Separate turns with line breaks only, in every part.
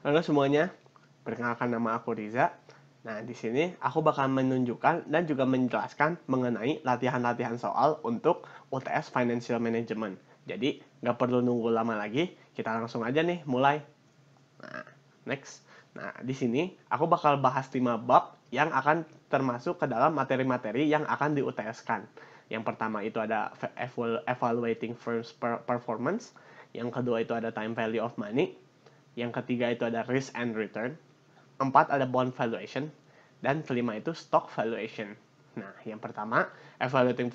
Halo semuanya, perkenalkan nama aku Riza. Nah, di sini aku bakal menunjukkan dan juga menjelaskan mengenai latihan-latihan soal untuk UTS Financial Management. Jadi, nggak perlu nunggu lama lagi, kita langsung aja nih mulai. Nah, next. Nah, di sini aku bakal bahas 5 bab yang akan termasuk ke dalam materi-materi yang akan di Yang pertama itu ada evaluating firm's performance, yang kedua itu ada time value of money, yang ketiga itu ada risk and return. Empat ada bond valuation. Dan kelima itu stock valuation. Nah, yang pertama, evaluating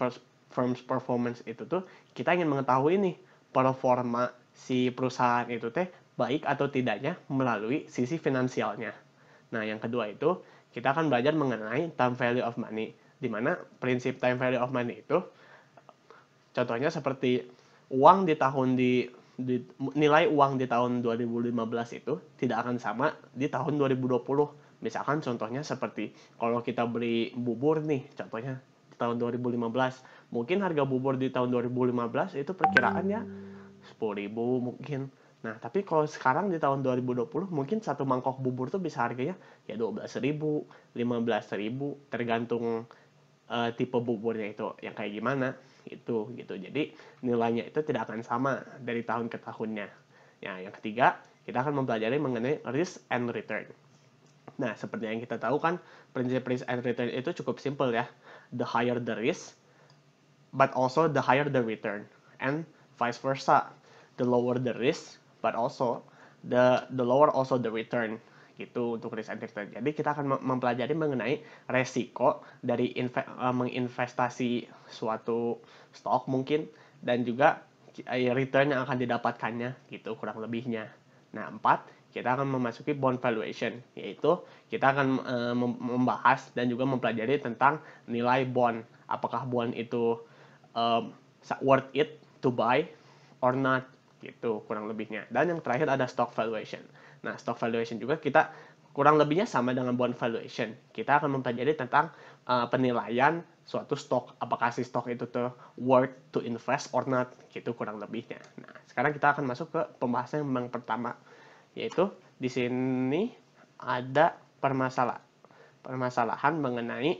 firm's performance itu tuh kita ingin mengetahui nih performa si perusahaan itu teh baik atau tidaknya melalui sisi finansialnya. Nah, yang kedua itu kita akan belajar mengenai time value of money di mana prinsip time value of money itu contohnya seperti uang di tahun di di, nilai uang di tahun 2015 itu tidak akan sama di tahun 2020. Misalkan contohnya seperti kalau kita beli bubur nih, contohnya di tahun 2015, mungkin harga bubur di tahun 2015 itu perkiraannya 10.000 mungkin. Nah, tapi kalau sekarang di tahun 2020 mungkin satu mangkok bubur tuh bisa harganya ya 12.000, 15.000 tergantung uh, tipe buburnya itu yang kayak gimana itu gitu. Jadi nilainya itu tidak akan sama dari tahun ke tahunnya. Ya, yang ketiga, kita akan mempelajari mengenai risk and return. Nah, seperti yang kita tahu kan, prinsip risk and return itu cukup simple ya. The higher the risk, but also the higher the return. And vice versa. The lower the risk, but also the the lower also the return gitu untuk risk and return. Jadi kita akan mempelajari mengenai resiko dari eh, menginvestasi suatu stok mungkin dan juga eh, return yang akan didapatkannya gitu kurang lebihnya. Nah, empat kita akan memasuki bond valuation yaitu kita akan eh, membahas dan juga mempelajari tentang nilai bond apakah bond itu worth it to buy or not gitu kurang lebihnya dan yang terakhir ada stock valuation nah stock valuation juga kita kurang lebihnya sama dengan bond valuation kita akan mempelajari tentang uh, penilaian suatu stok apakah si stok itu tuh worth to invest or not gitu kurang lebihnya nah sekarang kita akan masuk ke pembahasan yang pertama yaitu di sini ada permasalahan permasalahan mengenai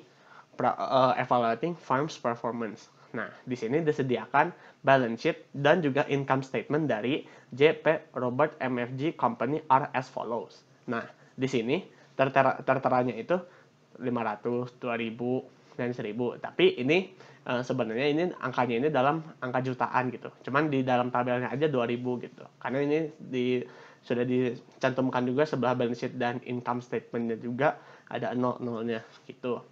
eh, evaluating firms performance Nah, di sini disediakan balance sheet dan juga income statement dari JP Robert MFG Company are as follows. Nah, di sini tertera, terteranya itu 500, 2000, dan 1000. Tapi ini e, sebenarnya ini angkanya ini dalam angka jutaan gitu. Cuman di dalam tabelnya aja 2000 gitu. Karena ini di sudah dicantumkan juga sebelah balance sheet dan income statementnya juga ada nol nolnya gitu.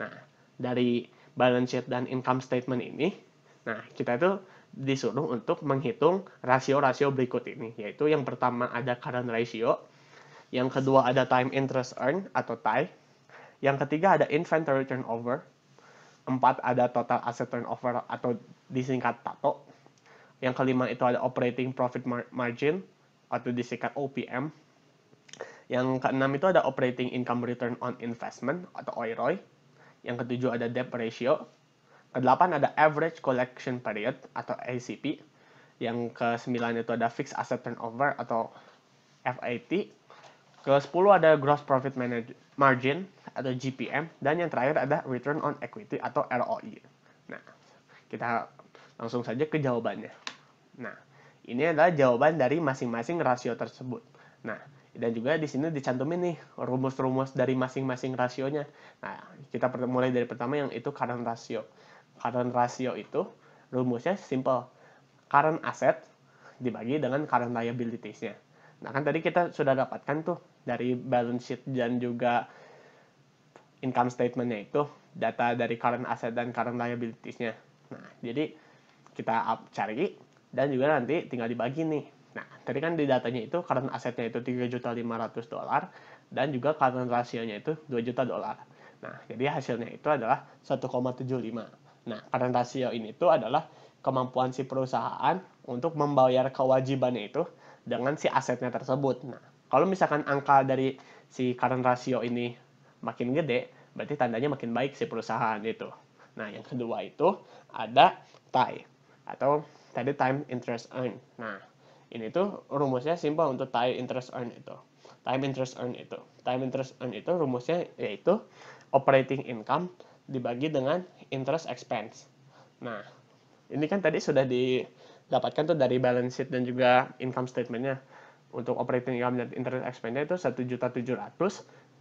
Nah, dari balance sheet dan income statement ini, nah kita itu disuruh untuk menghitung rasio-rasio berikut ini, yaitu yang pertama ada current ratio, yang kedua ada time interest earn atau TIE, yang ketiga ada inventory turnover, empat ada total asset turnover atau disingkat TATO, yang kelima itu ada operating profit margin atau disingkat OPM, yang keenam itu ada operating income return on investment atau OIROI, yang ketujuh ada debt ratio, kedelapan ada average collection period atau ACP, yang ke sembilan itu ada fixed asset turnover atau FAT, ke sepuluh ada gross profit margin atau GPM, dan yang terakhir ada return on equity atau ROE. Nah, kita langsung saja ke jawabannya. Nah, ini adalah jawaban dari masing-masing rasio tersebut. Nah, dan juga di sini dicantumin nih rumus-rumus dari masing-masing rasionya. Nah, kita mulai dari pertama yang itu current ratio. Current ratio itu rumusnya simple. Current asset dibagi dengan current liabilities-nya. Nah, kan tadi kita sudah dapatkan tuh dari balance sheet dan juga income statement-nya itu data dari current asset dan current liabilities-nya. Nah, jadi kita cari dan juga nanti tinggal dibagi nih Nah, tadi kan di datanya itu current asetnya itu juta 3.500 dolar dan juga current rasionya itu 2 juta dolar. Nah, jadi hasilnya itu adalah 1,75. Nah, current rasio ini itu adalah kemampuan si perusahaan untuk membayar kewajibannya itu dengan si asetnya tersebut. Nah, kalau misalkan angka dari si current rasio ini makin gede, berarti tandanya makin baik si perusahaan itu. Nah, yang kedua itu ada TIE atau tadi time interest earned. Nah, ini tuh rumusnya simpel untuk time interest earn itu time interest earn itu time interest earn itu rumusnya yaitu operating income dibagi dengan interest expense nah ini kan tadi sudah didapatkan tuh dari balance sheet dan juga income statementnya untuk operating income dan interest expense itu 1.700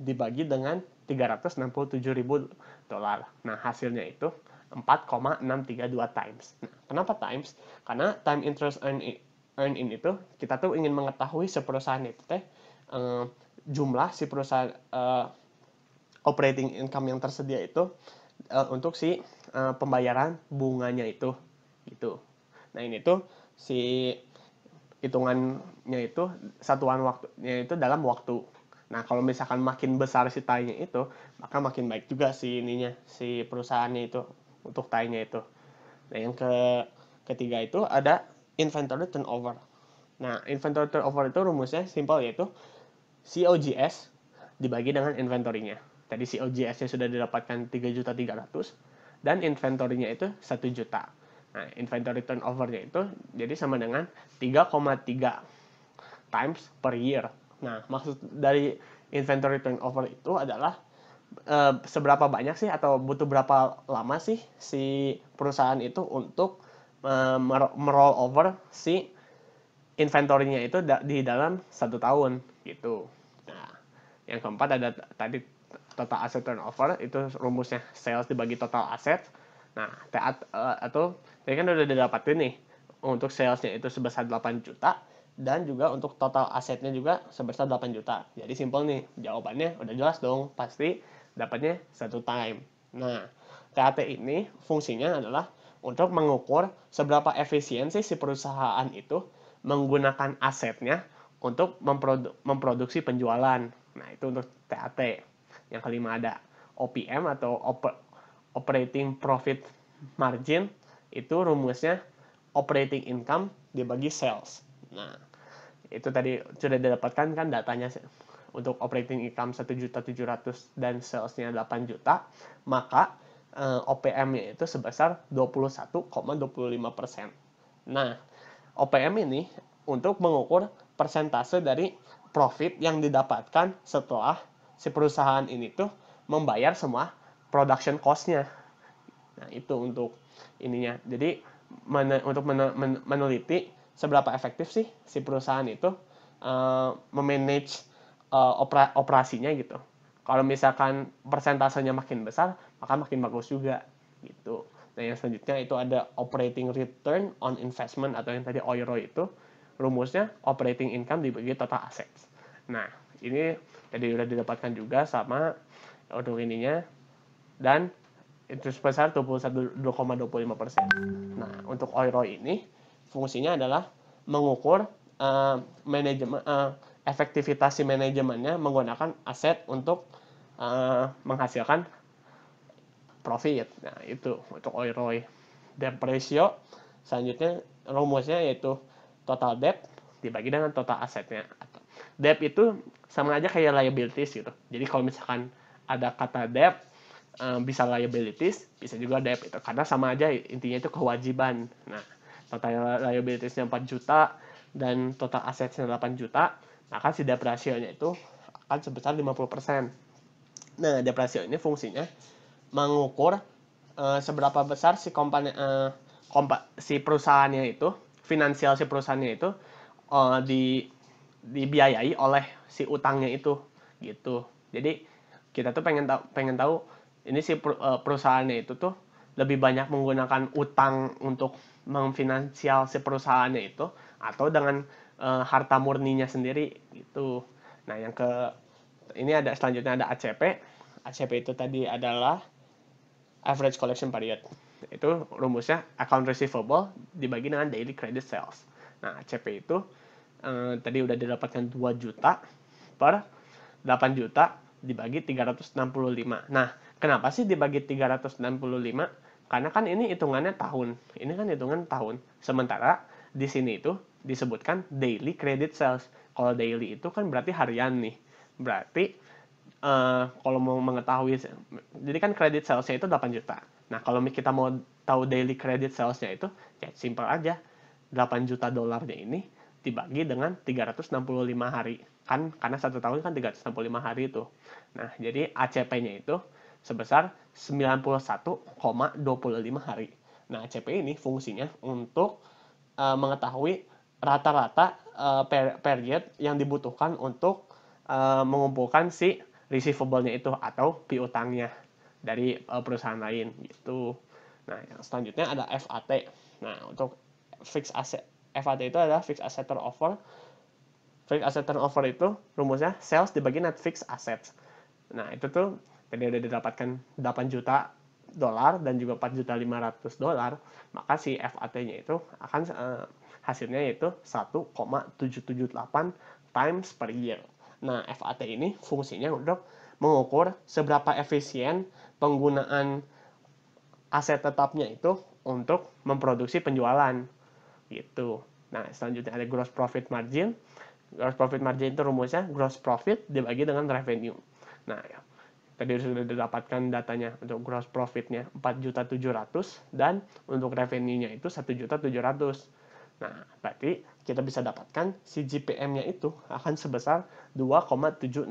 dibagi dengan 367.000 dolar. Nah, hasilnya itu 4,632 times. Nah, kenapa times? Karena time interest earn earn in itu kita tuh ingin mengetahui si perusahaan itu teh uh, jumlah si perusahaan uh, operating income yang tersedia itu uh, untuk si uh, pembayaran bunganya itu gitu. Nah ini tuh si hitungannya itu satuan waktunya itu dalam waktu. Nah kalau misalkan makin besar si tanya itu maka makin baik juga si ininya si perusahaannya itu untuk tanya itu. Nah yang ke ketiga itu ada inventory turnover. Nah, inventory turnover itu rumusnya simpel yaitu COGS dibagi dengan inventory-nya. Tadi COGS-nya sudah didapatkan 3.300 dan inventory-nya itu 1 juta. Nah, inventory turnover-nya itu jadi sama dengan 3,3 times per year. Nah, maksud dari inventory turnover itu adalah e, seberapa banyak sih atau butuh berapa lama sih si perusahaan itu untuk Eh, meroll over si inventory-nya itu di dalam satu tahun gitu. Nah, yang keempat ada tadi total asset turnover itu rumusnya sales dibagi total aset. Nah, TA uh, eh, atau tadi kan udah didapatin nih untuk salesnya itu sebesar 8 juta dan juga untuk total asetnya juga sebesar 8 juta. Jadi simple nih, jawabannya udah jelas dong, pasti dapatnya satu time. Nah, TAT ini fungsinya adalah untuk mengukur seberapa efisiensi si perusahaan itu menggunakan asetnya untuk memprodu memproduksi penjualan. Nah, itu untuk TAT. Yang kelima ada OPM atau Oper Operating Profit Margin. Itu rumusnya operating income dibagi sales. Nah, itu tadi sudah didapatkan kan datanya untuk operating income 1.700 dan salesnya 8 juta, maka Eh, OPM-nya itu sebesar 21,25%. Nah, OPM ini untuk mengukur persentase dari profit yang didapatkan setelah si perusahaan ini tuh membayar semua production cost-nya. Nah, itu untuk ininya. Jadi men untuk men men meneliti seberapa efektif sih si perusahaan itu uh, memanage uh, opera operasinya gitu. Kalau misalkan persentasenya makin besar, maka makin bagus juga gitu. Nah yang selanjutnya itu ada operating return on investment atau yang tadi OIRO itu rumusnya operating income dibagi total aset. Nah ini tadi sudah didapatkan juga sama untuk ininya dan itu sebesar persen. Nah untuk OIRO ini fungsinya adalah mengukur uh, manajemen uh, eh, efektivitas si manajemennya menggunakan aset untuk uh, menghasilkan profit. Nah, itu untuk OI-ROI. Debt ratio selanjutnya rumusnya yaitu total debt dibagi dengan total asetnya. Debt itu sama aja kayak liabilities gitu. Jadi kalau misalkan ada kata debt eh, bisa liabilities, bisa juga debt itu karena sama aja intinya itu kewajiban. Nah, total liabilitiesnya 4 juta dan total asetnya 8 juta, maka si debt ratio-nya itu akan sebesar 50%. Nah, debt ratio ini fungsinya mengukur uh, seberapa besar si kompan uh, kompa, si perusahaannya itu finansial si perusahaannya itu uh, di dibiayai oleh si utangnya itu gitu jadi kita tuh pengen tahu pengen tahu ini si per, perusahaannya itu tuh lebih banyak menggunakan utang untuk memfinansial si perusahaannya itu atau dengan uh, harta murninya sendiri gitu nah yang ke ini ada selanjutnya ada ACP ACP itu tadi adalah average collection period itu rumusnya account receivable dibagi dengan daily credit sales nah CP itu eh, tadi udah didapatkan 2 juta per 8 juta dibagi 365 nah kenapa sih dibagi 365 karena kan ini hitungannya tahun ini kan hitungan tahun sementara di sini itu disebutkan daily credit sales kalau daily itu kan berarti harian nih berarti Eh, kalau mau mengetahui jadi kan kredit salesnya itu 8 juta nah kalau kita mau tahu daily credit salesnya itu ya simple aja 8 juta dolarnya ini dibagi dengan 365 hari kan karena satu tahun kan 365 hari itu nah jadi ACP-nya itu sebesar 91,25 hari nah ACP ini fungsinya untuk uh, mengetahui rata-rata uh, period yang dibutuhkan untuk uh, mengumpulkan si receivable-nya itu atau piutangnya dari eh, perusahaan lain gitu. Nah, yang selanjutnya ada FAT. Nah, untuk fixed asset FAT itu adalah fixed asset turnover. Fixed asset turnover itu rumusnya sales dibagi net fixed assets. Nah, itu tuh tadi udah didapatkan 8 juta dolar dan juga 4 juta 500 dolar, maka si FAT-nya itu akan uh, hasilnya yaitu 1,778 times per year. Nah, FAT ini fungsinya untuk mengukur seberapa efisien penggunaan aset tetapnya itu untuk memproduksi penjualan. Gitu. Nah, selanjutnya ada gross profit margin. Gross profit margin itu rumusnya gross profit dibagi dengan revenue. Nah, ya. tadi sudah didapatkan datanya untuk gross profitnya 4.700 dan untuk revenue-nya itu 1.700. Nah, berarti kita bisa dapatkan si GPM-nya itu akan sebesar 2,7647.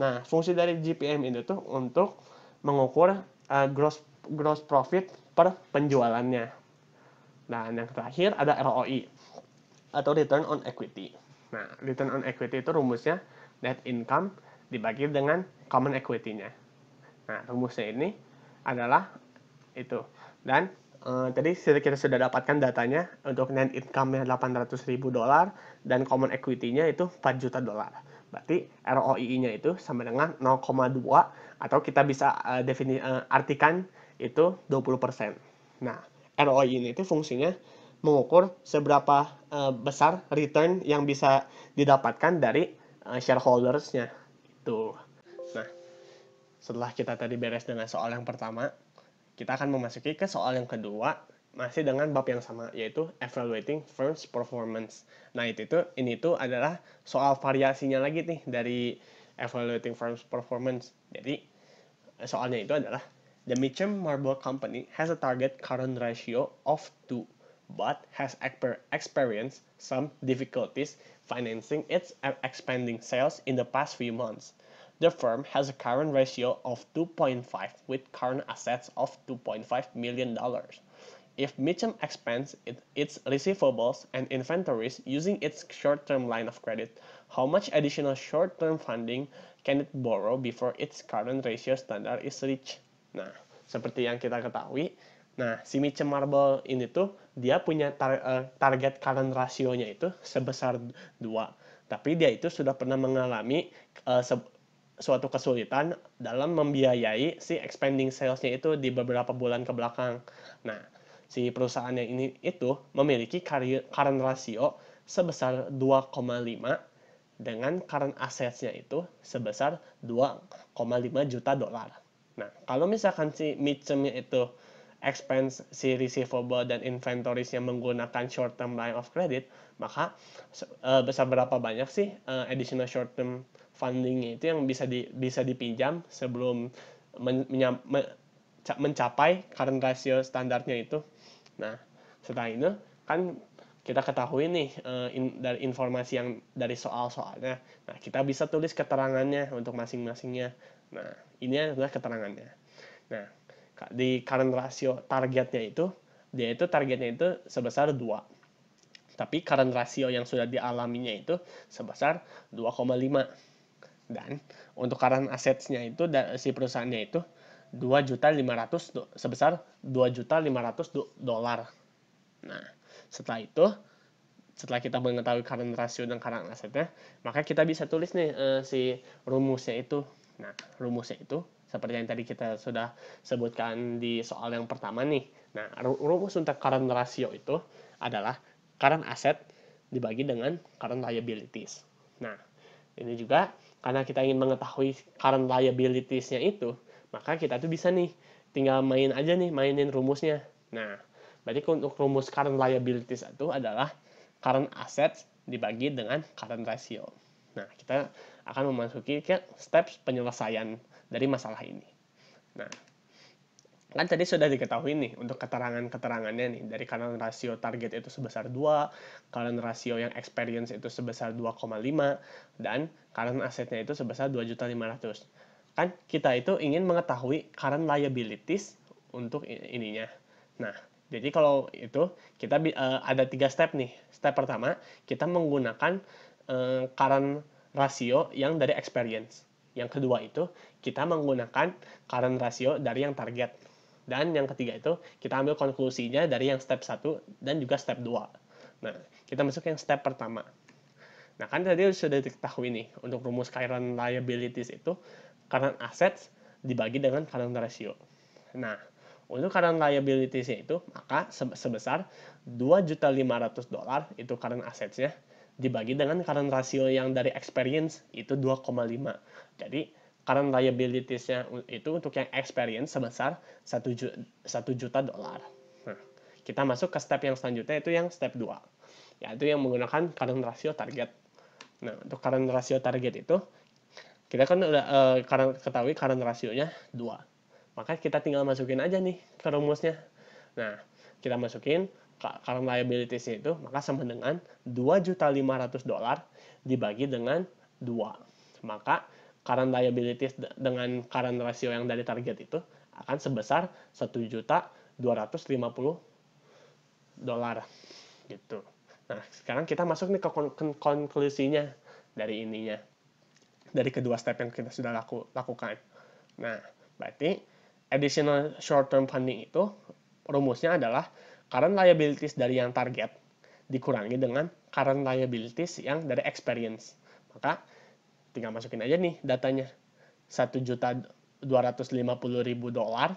Nah, fungsi dari GPM itu tuh untuk mengukur uh, gross gross profit per penjualannya. nah yang terakhir ada ROI atau return on equity. Nah, return on equity itu rumusnya net income dibagi dengan common equity-nya. Nah, rumusnya ini adalah itu. Dan Eh, jadi tadi kita sudah dapatkan datanya untuk net income-nya 800 ribu dolar dan common equity-nya itu 4 juta dolar. Berarti ROI-nya itu sama dengan 0,2 atau kita bisa uh, defini, uh, artikan itu 20%. Nah, ROI ini itu fungsinya mengukur seberapa uh, besar return yang bisa didapatkan dari uh, shareholders-nya. Itu. Nah, setelah kita tadi beres dengan soal yang pertama, kita akan memasuki ke soal yang kedua, masih dengan bab yang sama, yaitu evaluating firm's performance. Nah, itu, itu ini itu adalah soal variasinya lagi nih dari evaluating firm's performance. Jadi, soalnya itu adalah The Mitchum Marble Company has a target current ratio of 2 but has experienced some difficulties financing its e-, expanding sales in the past few months. The firm has a current ratio of 2.5 with current assets of $2.5 million. If Mitchum expands it, its receivables and inventories using its short-term line of credit, how much additional short-term funding can it borrow before its current ratio standard is reached? Nah, seperti yang kita ketahui, nah si Mitchum Marble ini tuh dia punya tar uh, target current rasionya itu sebesar 2. Tapi dia itu sudah pernah mengalami uh, suatu kesulitan dalam membiayai si expanding salesnya itu di beberapa bulan ke belakang. Nah, si perusahaan yang ini itu memiliki current ratio sebesar 2,5 dengan current assetsnya itu sebesar 2,5 juta dolar. Nah, kalau misalkan si Mitchumnya itu expense si receivable dan inventories yang menggunakan short term line of credit, maka uh, eh, besar berapa banyak sih eh, additional short term funding itu yang bisa di, bisa dipinjam sebelum men, men, mencapai current ratio standarnya itu. Nah, setelah itu kan kita ketahui nih eh, in, dari informasi yang dari soal-soalnya. Nah, kita bisa tulis keterangannya untuk masing-masingnya. Nah, ini adalah keterangannya. Nah, di current ratio targetnya itu, dia itu targetnya itu sebesar 2. Tapi current ratio yang sudah dialaminya itu sebesar 2,5. Dan untuk current assets-nya itu si perusahaannya itu juta 2 500 sebesar juta 2 500 dolar. Nah, setelah itu setelah kita mengetahui current ratio dan current assetnya, maka kita bisa tulis nih uh, si rumusnya itu. Nah, rumusnya itu seperti yang tadi kita sudah sebutkan di soal yang pertama nih. Nah, rumus untuk current ratio itu adalah current asset dibagi dengan current liabilities. Nah, ini juga karena kita ingin mengetahui current liabilities-nya itu, maka kita tuh bisa nih tinggal main aja nih, mainin rumusnya. Nah, berarti untuk rumus current liabilities itu adalah current assets dibagi dengan current ratio. Nah, kita akan memasuki ke step penyelesaian dari masalah ini. Nah, kan tadi sudah diketahui nih untuk keterangan-keterangannya nih dari kanan rasio target itu sebesar 2, kanan rasio yang experience itu sebesar 2,5 dan kanan asetnya itu sebesar 2.500. Kan kita itu ingin mengetahui current liabilities untuk ininya. Nah, jadi kalau itu kita uh, ada tiga step nih. Step pertama, kita menggunakan uh, current rasio yang dari experience. Yang kedua itu kita menggunakan current rasio dari yang target dan yang ketiga itu kita ambil konklusinya dari yang step 1 dan juga step 2. Nah, kita masuk ke yang step pertama. Nah, kan tadi sudah diketahui nih untuk rumus current liabilities itu current assets dibagi dengan current ratio. Nah, untuk current liabilities itu maka sebesar 2.500 dolar itu current assets assetsnya dibagi dengan current ratio yang dari experience itu 2,5. Jadi current liabilitiesnya itu untuk yang experience sebesar 1 juta, 1 juta dolar. Nah, kita masuk ke step yang selanjutnya itu yang step 2, yaitu yang menggunakan current ratio target. Nah, untuk current ratio target itu kita kan udah uh, current, ketahui current rasionya 2. Maka kita tinggal masukin aja nih ke rumusnya. Nah, kita masukin current liabilitiesnya itu maka sama dengan 2.500 dolar dibagi dengan 2. Maka current liabilities dengan current ratio yang dari target itu akan sebesar juta 1.250 dolar gitu. Nah, sekarang kita masuk nih ke kon konklusinya dari ininya. Dari kedua step yang kita sudah laku lakukan. Nah, berarti additional short term funding itu rumusnya adalah current liabilities dari yang target dikurangi dengan current liabilities yang dari experience. Maka tinggal masukin aja nih datanya 1 juta 250 ribu dolar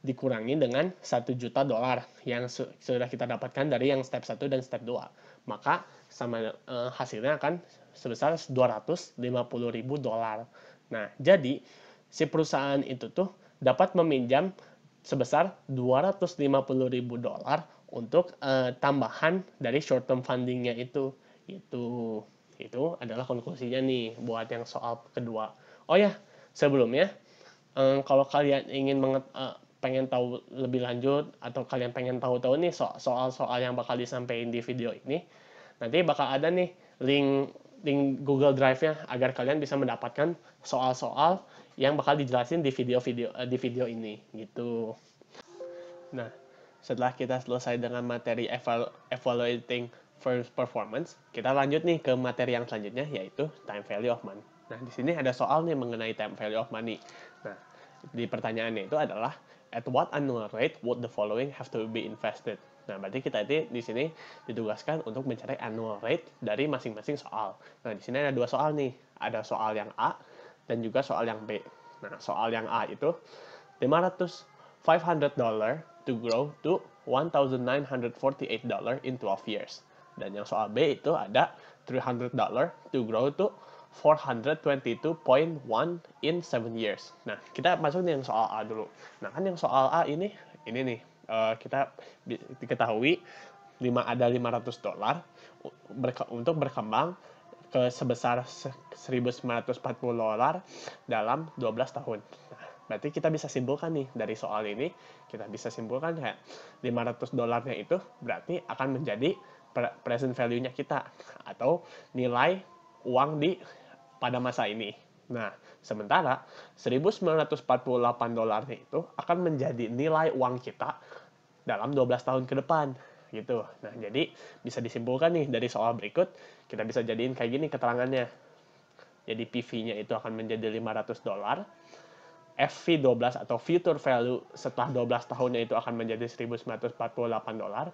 dikurangi dengan 1 juta dolar yang su sudah kita dapatkan dari yang step 1 dan step 2 maka sama e, hasilnya akan sebesar 250 ribu dolar nah jadi si perusahaan itu tuh dapat meminjam sebesar 250 ribu dolar untuk e, tambahan dari short term fundingnya itu itu itu adalah konklusinya nih buat yang soal kedua. Oh ya, sebelumnya um, kalau kalian ingin menget, uh, pengen tahu lebih lanjut atau kalian pengen tahu-tahu nih soal-soal yang bakal disampaikan di video ini, nanti bakal ada nih link link Google Drive-nya agar kalian bisa mendapatkan soal-soal yang bakal dijelasin di video-video uh, di video ini gitu. Nah, setelah kita selesai dengan materi evalu evaluating performance, kita lanjut nih ke materi yang selanjutnya yaitu time value of money. Nah, di sini ada soal nih mengenai time value of money. Nah, di pertanyaannya itu adalah at what annual rate would the following have to be invested? Nah, berarti kita itu di sini ditugaskan untuk mencari annual rate dari masing-masing soal. Nah, di sini ada dua soal nih. Ada soal yang A dan juga soal yang B. Nah, soal yang A itu 500 $500 to grow to $1,948 dollar in 12 years. Dan yang soal B itu ada 300 dollar to grow to 422.1 in 7 years. Nah, kita masuk nih yang soal A dulu. Nah, kan yang soal A ini, ini nih, uh, kita diketahui 5, ada 500 dolar berke, untuk berkembang ke sebesar 1940 dolar dalam 12 tahun. Nah, berarti kita bisa simpulkan nih dari soal ini, kita bisa simpulkan kayak 500 dolarnya itu berarti akan menjadi present value-nya kita atau nilai uang di pada masa ini. Nah, sementara 1948 dolarnya itu akan menjadi nilai uang kita dalam 12 tahun ke depan gitu. Nah, jadi bisa disimpulkan nih dari soal berikut, kita bisa jadiin kayak gini keterangannya. Jadi PV-nya itu akan menjadi 500 dolar. FV12 atau future value setelah 12 tahunnya itu akan menjadi 1948 dolar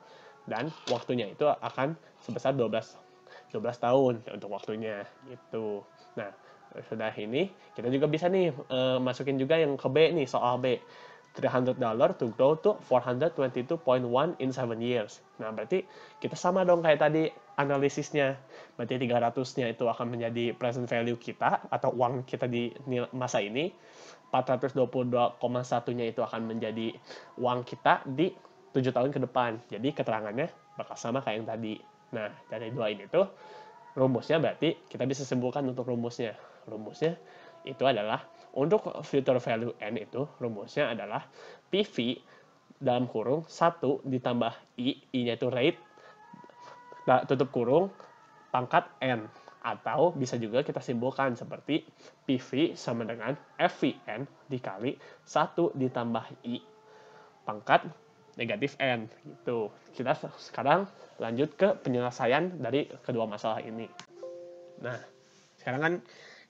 dan waktunya itu akan sebesar 12 12 tahun untuk waktunya gitu. Nah, sudah ini kita juga bisa nih uh, masukin juga yang ke B nih soal B. 300 dollar to grow to 422.1 in 7 years. Nah, berarti kita sama dong kayak tadi analisisnya. Berarti 300-nya itu akan menjadi present value kita atau uang kita di masa ini. 422,1-nya itu akan menjadi uang kita di tujuh tahun ke depan. Jadi keterangannya bakal sama kayak yang tadi. Nah, dari dua ini tuh rumusnya berarti kita bisa sembuhkan untuk rumusnya. Rumusnya itu adalah untuk future value n itu rumusnya adalah PV dalam kurung 1 ditambah i, i-nya itu rate nah, tutup kurung pangkat n atau bisa juga kita simpulkan seperti PV sama dengan FVN dikali 1 ditambah I pangkat negatif n gitu. Kita sekarang lanjut ke penyelesaian dari kedua masalah ini. Nah, sekarang kan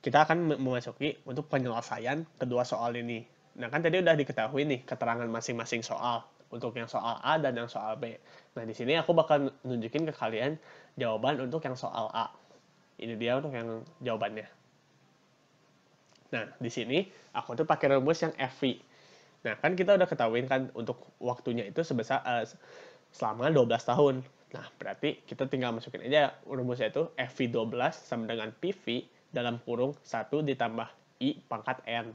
kita akan memasuki untuk penyelesaian kedua soal ini. Nah, kan tadi udah diketahui nih keterangan masing-masing soal untuk yang soal A dan yang soal B. Nah, di sini aku bakal nunjukin ke kalian jawaban untuk yang soal A. Ini dia untuk yang jawabannya. Nah, di sini aku tuh pakai rumus yang FV Nah, kan kita udah ketahuin kan untuk waktunya itu sebesar uh, eh, selama 12 tahun. Nah, berarti kita tinggal masukin aja rumusnya itu FV12 sama dengan PV dalam kurung 1 ditambah I pangkat N.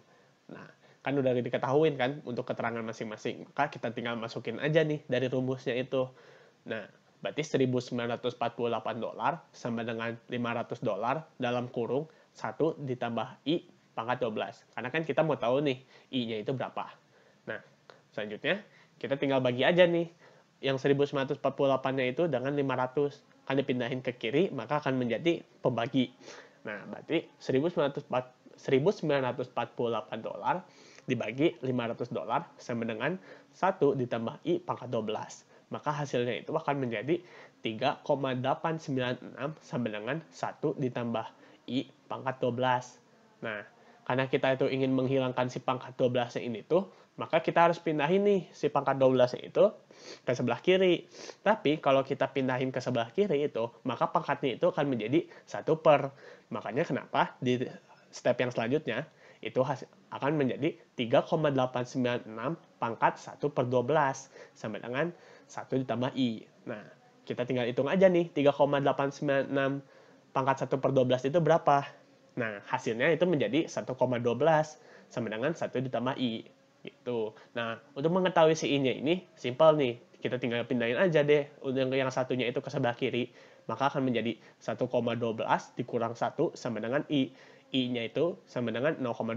Nah, kan udah diketahuin kan untuk keterangan masing-masing. Maka kita tinggal masukin aja nih dari rumusnya itu. Nah, berarti 1948 dolar sama dengan 500 dolar dalam kurung 1 ditambah I pangkat 12. Karena kan kita mau tahu nih I-nya itu berapa. Selanjutnya, kita tinggal bagi aja nih yang 1948-nya itu dengan 500 kan dipindahin ke kiri maka akan menjadi pembagi. Nah, berarti 1948 dolar dibagi 500 dolar sama dengan 1 ditambah I pangkat 12. Maka hasilnya itu akan menjadi 3,896 sama dengan 1 ditambah I pangkat 12. Nah, karena kita itu ingin menghilangkan si pangkat 12-nya ini tuh, maka kita harus pindahin nih si pangkat 12 itu ke sebelah kiri. Tapi kalau kita pindahin ke sebelah kiri itu, maka pangkatnya itu akan menjadi satu per. Makanya kenapa di step yang selanjutnya itu akan menjadi 3,896 pangkat 1 per 12 sama dengan 1 ditambah I. Nah, kita tinggal hitung aja nih 3,896 pangkat 1 per 12 itu berapa? Nah, hasilnya itu menjadi 1,12 sama dengan 1 ditambah I gitu. Nah, untuk mengetahui si i ini, simpel nih. Kita tinggal pindahin aja deh yang, yang satunya itu ke sebelah kiri. Maka akan menjadi 1,12 dikurang 1 sama dengan i. i-nya itu sama dengan 0,12.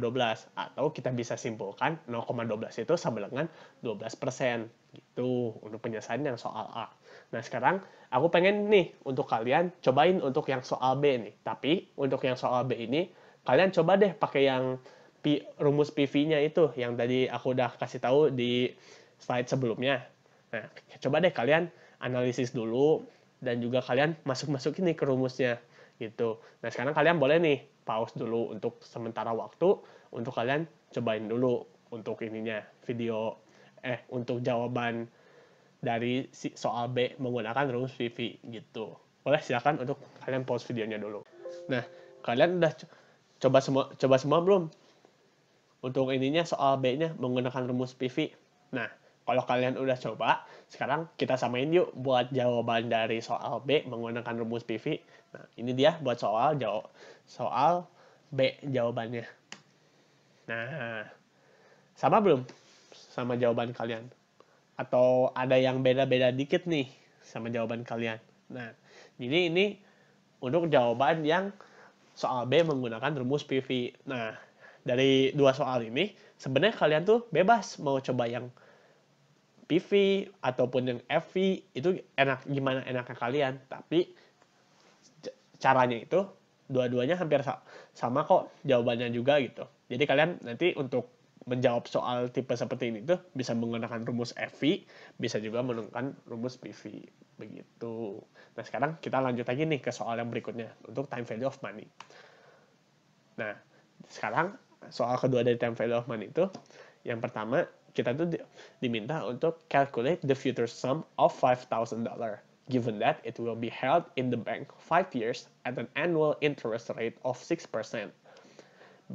Atau kita bisa simpulkan 0,12 itu sama dengan 12%. persen, Gitu, untuk penyelesaian yang soal A. Nah, sekarang aku pengen nih untuk kalian cobain untuk yang soal B nih. Tapi untuk yang soal B ini, kalian coba deh pakai yang P, rumus PV-nya itu yang tadi aku udah kasih tahu di slide sebelumnya. Nah, coba deh kalian analisis dulu dan juga kalian masuk masukin ini ke rumusnya gitu. Nah, sekarang kalian boleh nih pause dulu untuk sementara waktu untuk kalian cobain dulu untuk ininya video eh untuk jawaban dari si soal B menggunakan rumus PV gitu. Boleh silakan untuk kalian pause videonya dulu. Nah, kalian udah coba semua coba semua belum? untuk ininya soal B-nya menggunakan rumus PV. Nah, kalau kalian udah coba, sekarang kita samain yuk buat jawaban dari soal B menggunakan rumus PV. Nah, ini dia buat soal jawab soal B jawabannya. Nah, sama belum sama jawaban kalian? Atau ada yang beda-beda dikit nih sama jawaban kalian? Nah, jadi ini untuk jawaban yang soal B menggunakan rumus PV. Nah, dari dua soal ini sebenarnya kalian tuh bebas mau coba yang PV ataupun yang FV itu enak gimana enaknya kalian tapi caranya itu dua-duanya hampir sama kok jawabannya juga gitu jadi kalian nanti untuk menjawab soal tipe seperti ini tuh bisa menggunakan rumus FV bisa juga menggunakan rumus PV begitu nah sekarang kita lanjut lagi nih ke soal yang berikutnya untuk time value of money nah sekarang soal kedua dari time value of money itu yang pertama kita tuh diminta untuk calculate the future sum of $5,000 given that it will be held in the bank 5 years at an annual interest rate of 6%.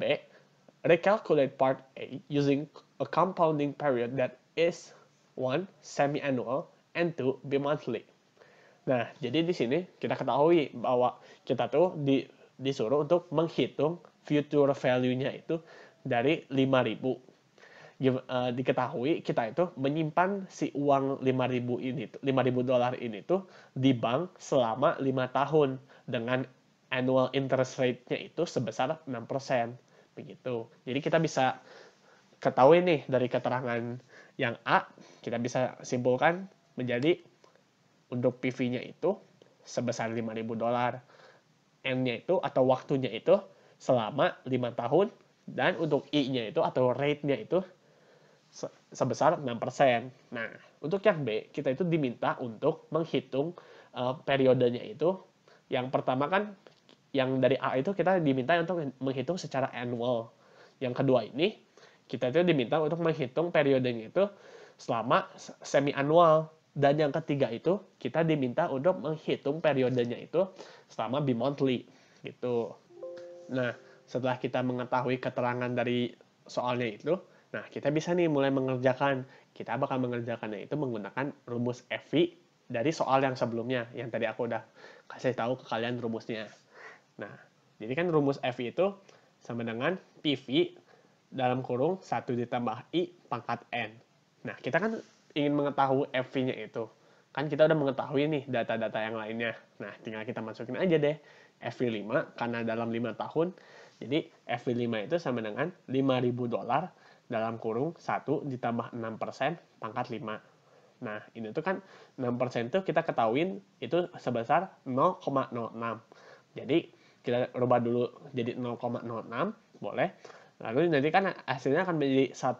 B. Recalculate part A using a compounding period that is 1. semi-annual and 2. bi-monthly. Nah, jadi di sini kita ketahui bahwa kita tuh di, disuruh untuk menghitung future value-nya itu dari 5000 uh, eh, diketahui kita itu menyimpan si uang 5000 ini lima ribu dolar ini tuh di bank selama lima tahun dengan annual interest rate-nya itu sebesar 6% begitu. Jadi kita bisa ketahui nih dari keterangan yang A kita bisa simpulkan menjadi untuk PV-nya itu sebesar 5000 dolar. N-nya itu atau waktunya itu selama lima tahun dan untuk I-nya itu atau rate-nya itu sebesar 6%. Nah, untuk yang B, kita itu diminta untuk menghitung uh, periodenya itu. Yang pertama kan, yang dari A itu kita diminta untuk menghitung secara annual. Yang kedua ini, kita itu diminta untuk menghitung periodenya itu selama semi annual dan yang ketiga itu kita diminta untuk menghitung periodenya itu selama bimonthly gitu. Nah, setelah kita mengetahui keterangan dari soalnya itu, nah kita bisa nih mulai mengerjakan. Kita bakal mengerjakannya itu menggunakan rumus fv dari soal yang sebelumnya, yang tadi aku udah kasih tahu ke kalian rumusnya. Nah, jadi kan rumus fv itu sama dengan PV dalam kurung 1 ditambah I pangkat N. Nah, kita kan ingin mengetahui FV-nya itu. Kan kita udah mengetahui nih data-data yang lainnya. Nah, tinggal kita masukin aja deh FV5 karena dalam 5 tahun. Jadi FV5 itu sama dengan 5000 dolar dalam kurung 1 ditambah 6% pangkat 5. Nah, ini tuh kan 6% itu kita ketahuin itu sebesar 0,06. Jadi kita rubah dulu jadi 0,06 boleh. Lalu nanti kan hasilnya akan menjadi 1,06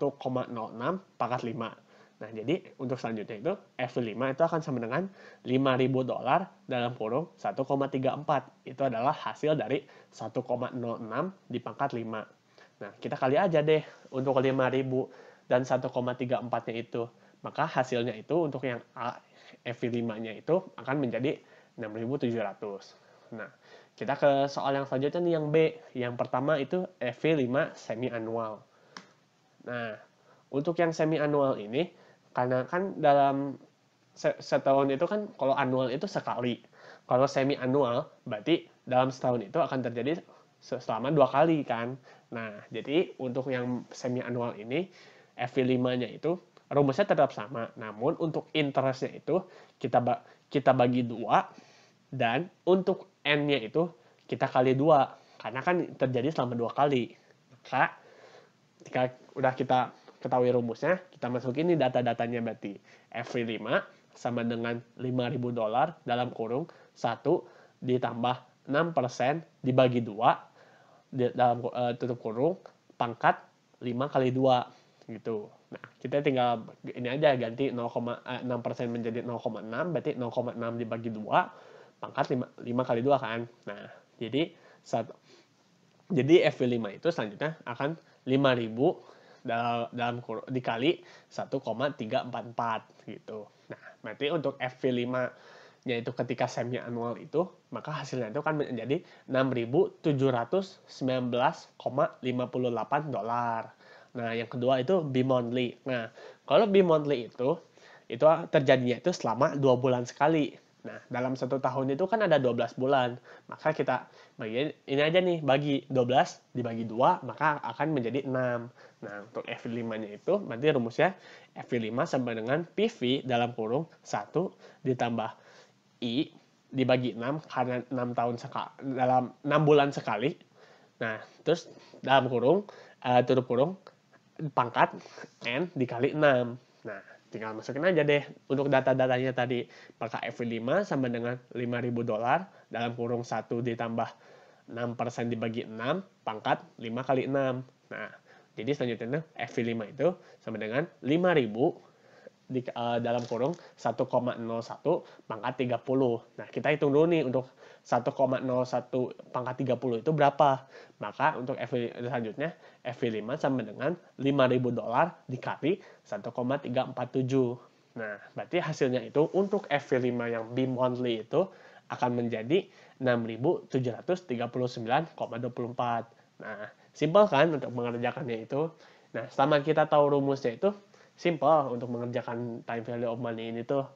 pangkat 5. Nah, jadi untuk selanjutnya itu F5 itu akan sama dengan 5.000 dolar dalam kurung 1,34. Itu adalah hasil dari 1,06 di pangkat 5. Nah, kita kali aja deh untuk 5.000 dan 1,34-nya itu. Maka hasilnya itu untuk yang A, F5-nya itu akan menjadi 6.700. Nah, kita ke soal yang selanjutnya nih yang B. Yang pertama itu F5 semi annual. Nah, untuk yang semi annual ini karena kan dalam setahun itu kan kalau annual itu sekali kalau semi annual berarti dalam setahun itu akan terjadi selama dua kali kan nah jadi untuk yang semi annual ini FV5 nya itu rumusnya tetap sama namun untuk interestnya itu kita ba kita bagi dua dan untuk n nya itu kita kali dua karena kan terjadi selama dua kali maka ketika udah kita ketahui rumusnya, kita masukin ini data-datanya berarti. f 5 sama dengan 5.000 dolar dalam kurung 1 ditambah 6% dibagi 2 di, dalam uh, tutup kurung pangkat 5 kali 2 gitu. Nah, kita tinggal ini aja ganti 0,6% eh, menjadi 0,6 berarti 0,6 dibagi 2 pangkat 5, 5 kali 2 kan. Nah, jadi satu jadi f 5 itu selanjutnya akan 5000 dalam, dalam dikali 1,344 gitu. Nah, berarti untuk FV5 yaitu ketika semnya annual itu, maka hasilnya itu kan menjadi 6.719,58 dolar. Nah, yang kedua itu monthly Nah, kalau monthly itu itu terjadinya itu selama dua bulan sekali. Nah, dalam satu tahun itu kan ada 12 bulan. Maka kita bagi nah, ini aja nih, bagi 12 dibagi 2, maka akan menjadi 6. Nah, untuk F5-nya itu berarti rumusnya F5 sama dengan PV dalam kurung 1 ditambah I dibagi 6 karena 6 tahun sekali dalam 6 bulan sekali. Nah, terus dalam kurung uh, eh, turut kurung pangkat N dikali 6. Nah, tinggal masukin aja deh untuk data-datanya tadi pakai FV5 sama dengan 5000 dolar dalam kurung 1 ditambah 6% dibagi 6 pangkat 5 kali 6 nah jadi selanjutnya FV5 itu sama dengan 5000 di, uh, dalam kurung 1,01 pangkat 30. Nah, kita hitung dulu nih untuk 1,01 pangkat 30 itu berapa. Maka untuk FV selanjutnya, FV5 sama dengan 5.000 dolar dikali 1,347. Nah, berarti hasilnya itu untuk FV5 yang B monthly itu akan menjadi 6.739,24. Nah, simpel kan untuk mengerjakannya itu. Nah, selama kita tahu rumusnya itu, simple untuk mengerjakan time value of money ini tuh.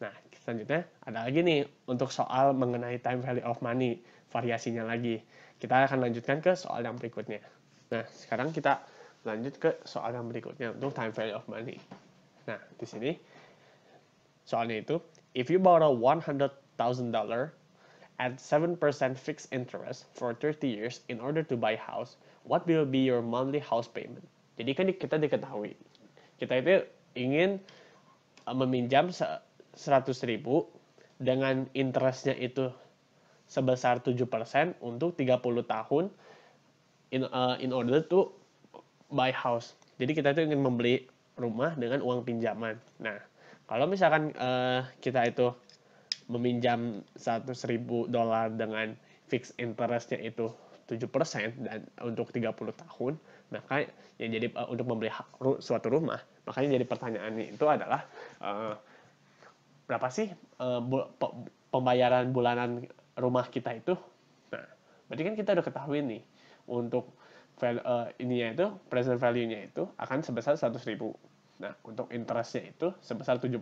Nah, selanjutnya ada lagi nih untuk soal mengenai time value of money, variasinya lagi. Kita akan lanjutkan ke soal yang berikutnya. Nah, sekarang kita lanjut ke soal yang berikutnya untuk time value of money. Nah, di sini soalnya itu, if you borrow $100,000 at 7% fixed interest for 30 years in order to buy house, what will be your monthly house payment? Jadi kan kita diketahui kita itu ingin eh, meminjam 100 ribu dengan interestnya itu sebesar 7% untuk 30 tahun in, uh, in order to buy house. Jadi kita itu ingin membeli rumah dengan uang pinjaman. Nah, kalau misalkan uh, kita itu meminjam 100 ribu dolar dengan fixed interestnya itu 7% dan untuk 30 tahun, maka yang jadi uh, untuk membeli suatu rumah makanya jadi pertanyaan itu adalah uh, berapa sih uh, pembayaran bulanan rumah kita itu nah berarti kan kita udah ketahui nih untuk value, uh, ininya itu present value-nya itu akan sebesar 100 ribu Nah, untuk interestnya itu sebesar 7%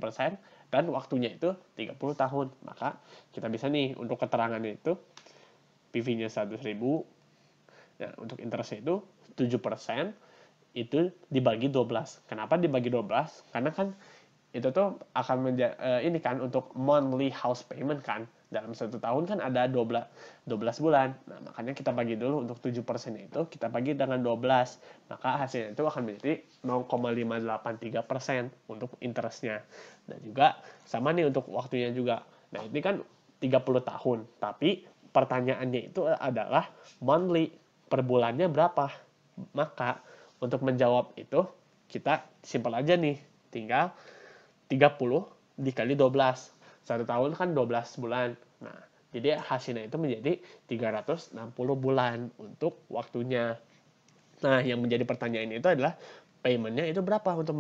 dan waktunya itu 30 tahun. Maka kita bisa nih untuk keterangannya itu PV-nya ribu. Nah, untuk interestnya itu 7% itu dibagi 12. Kenapa dibagi 12? Karena kan itu tuh akan menjadi uh, eh, ini kan untuk monthly house payment kan dalam satu tahun kan ada 12, 12 bulan nah makanya kita bagi dulu untuk 7% itu kita bagi dengan 12 maka hasilnya itu akan menjadi 0,583% untuk interestnya dan juga sama nih untuk waktunya juga nah ini kan 30 tahun tapi pertanyaannya itu adalah monthly per bulannya berapa maka untuk menjawab itu kita simpel aja nih, tinggal 30 dikali 12. Satu tahun kan 12 bulan. Nah, jadi hasilnya itu menjadi 360 bulan untuk waktunya. Nah, yang menjadi pertanyaan itu adalah paymentnya itu berapa untuk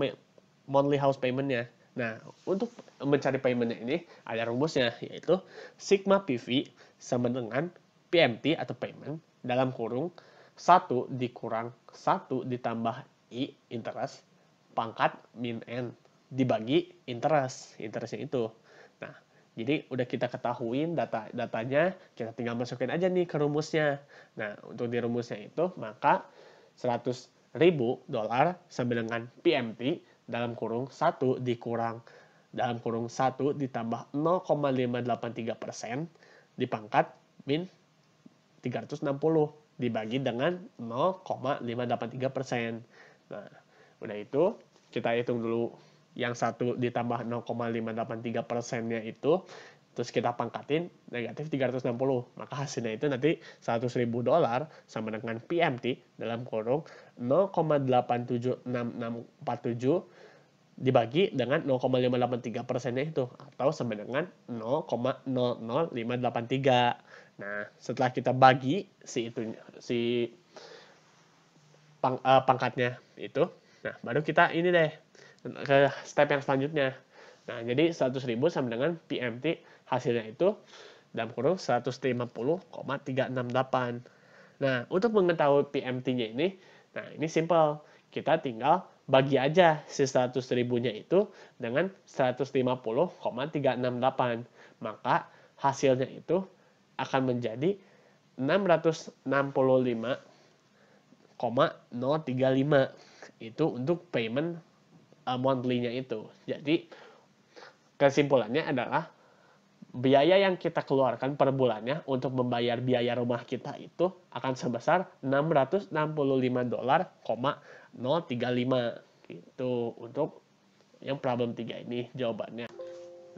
monthly house paymentnya. Nah, untuk mencari paymentnya ini ada rumusnya, yaitu sigma PV sama dengan PMT atau payment dalam kurung 1 dikurang 1 ditambah I, interest, pangkat min N, dibagi interest, interestnya itu. Nah, jadi udah kita ketahuin data datanya, kita tinggal masukin aja nih ke rumusnya. Nah, untuk di rumusnya itu, maka 100 ribu dolar sama dengan PMT dalam kurung 1 dikurang dalam kurung 1 ditambah 0,583 persen dipangkat min 360 dibagi dengan 0,583 persen. Nah, udah itu kita hitung dulu yang satu ditambah 0,583 persennya itu terus kita pangkatin negatif 360 maka hasilnya itu nanti 100.000 dolar sama dengan PMT dalam kurung 0,87647 dibagi dengan 0,583 persennya itu atau sama dengan 0,00583 Nah, setelah kita bagi si itu si pang, uh, pangkatnya itu, nah baru kita ini deh ke step yang selanjutnya. Nah, jadi 100.000 sama dengan PMT hasilnya itu dalam kurung 150,368. Nah, untuk mengetahui PMT-nya ini, nah ini simple. Kita tinggal bagi aja si 100 ribunya itu dengan 150,368. Maka hasilnya itu akan menjadi 665,035 itu untuk payment uh, monthly-nya itu. Jadi kesimpulannya adalah biaya yang kita keluarkan per bulannya untuk membayar biaya rumah kita itu akan sebesar 665 dolar, 035 gitu untuk yang problem 3 ini jawabannya.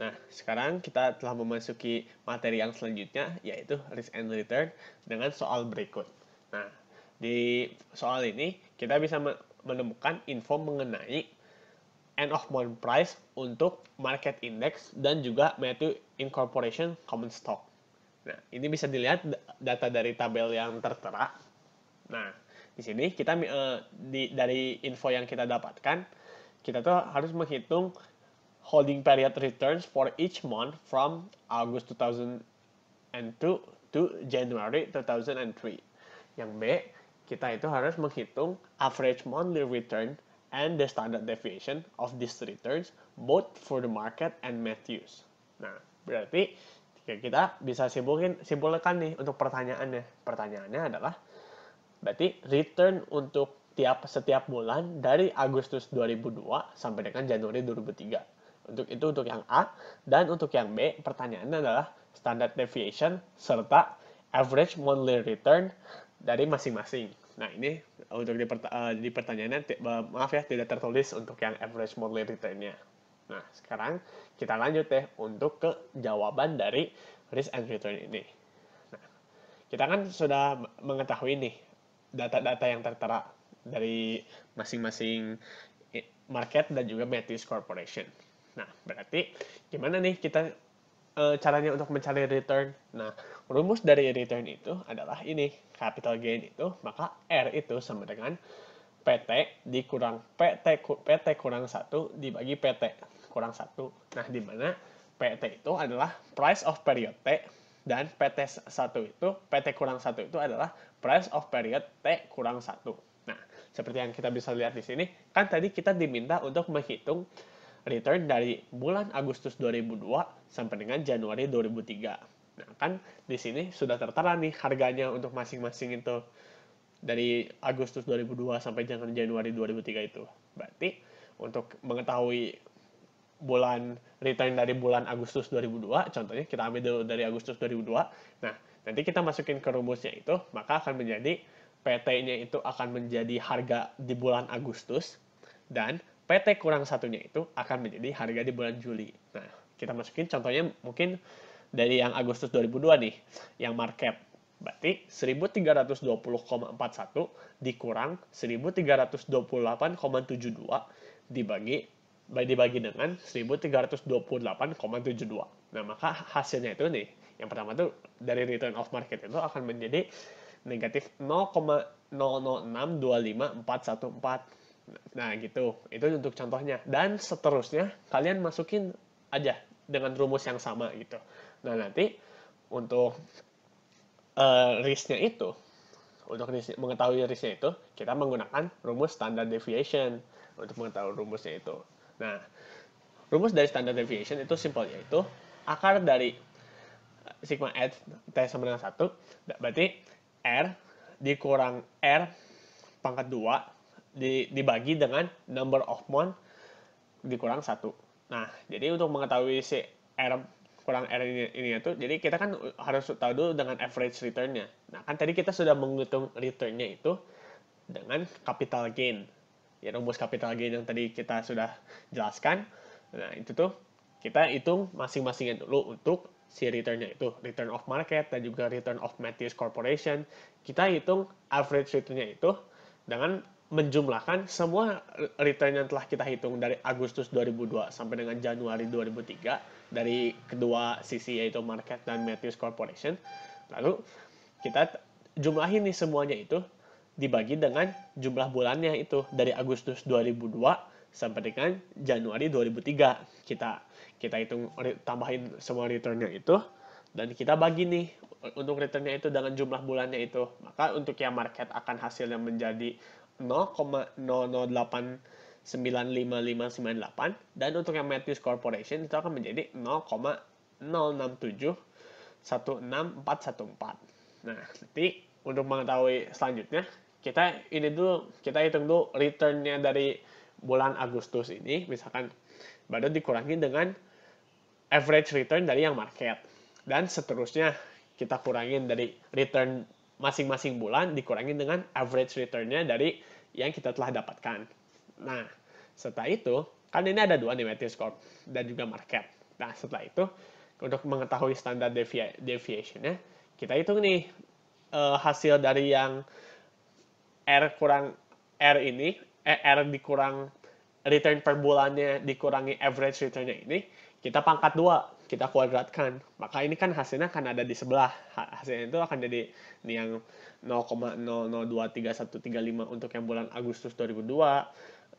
Nah, sekarang kita telah memasuki materi yang selanjutnya, yaitu risk and return dengan soal berikut. Nah, di soal ini kita bisa menemukan info mengenai end of month price untuk market index dan juga Matthew incorporation common stock. Nah, ini bisa dilihat data dari tabel yang tertera. Nah, di sini kita uh, di, dari info yang kita dapatkan, kita tuh harus menghitung holding period returns for each month from August 2002 to January 2003. Yang B, kita itu harus menghitung average monthly return and the standard deviation of these returns both for the market and Matthews. Nah, berarti kita bisa simpulkan, simpulkan nih untuk pertanyaannya. Pertanyaannya adalah berarti return untuk tiap setiap bulan dari Agustus 2002 sampai dengan Januari 2003 untuk itu untuk yang A dan untuk yang B pertanyaannya adalah standard deviation serta average monthly return dari masing-masing. Nah, ini untuk eh, di, diperta uh, pertanyaannya eh, maaf ya tidak tertulis untuk yang average monthly returnnya Nah, sekarang kita lanjut deh untuk ke jawaban dari risk and return ini. Nah, kita kan sudah mengetahui nih data-data yang tertera dari masing-masing market dan juga Metis Corporation. Nah, berarti gimana nih kita e, caranya untuk mencari return? Nah, rumus dari return itu adalah ini, capital gain itu, maka R itu sama dengan PT dikurang PT PT kurang 1 dibagi PT kurang 1. Nah, di mana PT itu adalah price of period T dan PT 1 itu PT kurang 1 itu adalah price of period T kurang 1. Nah, seperti yang kita bisa lihat di sini, kan tadi kita diminta untuk menghitung return dari bulan Agustus 2002 sampai dengan Januari 2003. Nah, kan di sini sudah tertera nih harganya untuk masing-masing itu dari Agustus 2002 sampai dengan Januari 2003 itu. Berarti untuk mengetahui bulan return dari bulan Agustus 2002, contohnya kita ambil dulu dari Agustus 2002. Nah, nanti kita masukin ke rumusnya itu, maka akan menjadi PT-nya itu akan menjadi harga di bulan Agustus dan PT kurang satunya itu akan menjadi harga di bulan Juli. Nah, kita masukin contohnya mungkin dari yang Agustus 2002 nih, yang market. Berarti 1320,41 dikurang 1328,72 dibagi dibagi dengan 1328,72. Nah, maka hasilnya itu nih, yang pertama tuh dari return of market itu akan menjadi negatif 0,006254114 Nah, gitu. Itu untuk contohnya. Dan seterusnya, kalian masukin aja dengan rumus yang sama gitu. Nah, nanti untuk uh, eh, risknya itu, untuk risk, mengetahui risknya itu, kita menggunakan rumus standard deviation untuk mengetahui rumusnya itu. Nah, rumus dari standard deviation itu simpelnya itu akar dari eh, sigma S T sama dengan 1, berarti R dikurang R pangkat 2 di, dibagi dengan number of month dikurang satu. Nah, jadi untuk mengetahui si R kurang R ini, ini itu, jadi kita kan harus tahu dulu dengan average returnnya. Nah, kan tadi kita sudah menghitung returnnya itu dengan capital gain. Ya, rumus capital gain yang tadi kita sudah jelaskan. Nah, itu tuh kita hitung masing-masingnya dulu untuk si returnnya itu return of market dan juga return of Matthews Corporation kita hitung average returnnya itu dengan menjumlahkan semua return yang telah kita hitung dari Agustus 2002 sampai dengan Januari 2003 dari kedua sisi yaitu market dan Matthews Corporation. Lalu kita jumlahin nih semuanya itu dibagi dengan jumlah bulannya itu dari Agustus 2002 sampai dengan Januari 2003. Kita kita hitung tambahin semua returnnya itu dan kita bagi nih untuk returnnya itu dengan jumlah bulannya itu maka untuk yang market akan hasilnya menjadi 0,00895598 dan untuk yang Matthews Corporation itu akan menjadi 16414. Nah, nanti untuk mengetahui selanjutnya, kita ini dulu kita hitung dulu returnnya dari bulan Agustus ini, misalkan baru dikurangi dengan average return dari yang market dan seterusnya kita kurangin dari return masing-masing bulan dikurangin dengan average returnnya dari yang kita telah dapatkan. Nah, setelah itu, kan ini ada dua nih Matthew Scott, dan juga market. Nah, setelah itu, untuk mengetahui standar devi deviation-nya, kita hitung nih uh, hasil dari yang R kurang R ini, eh, R dikurang return per bulannya dikurangi average returnnya ini, kita pangkat dua kita kuadratkan maka ini kan hasilnya akan ada di sebelah hasilnya itu akan jadi ini yang 0,002135 untuk yang bulan Agustus 2002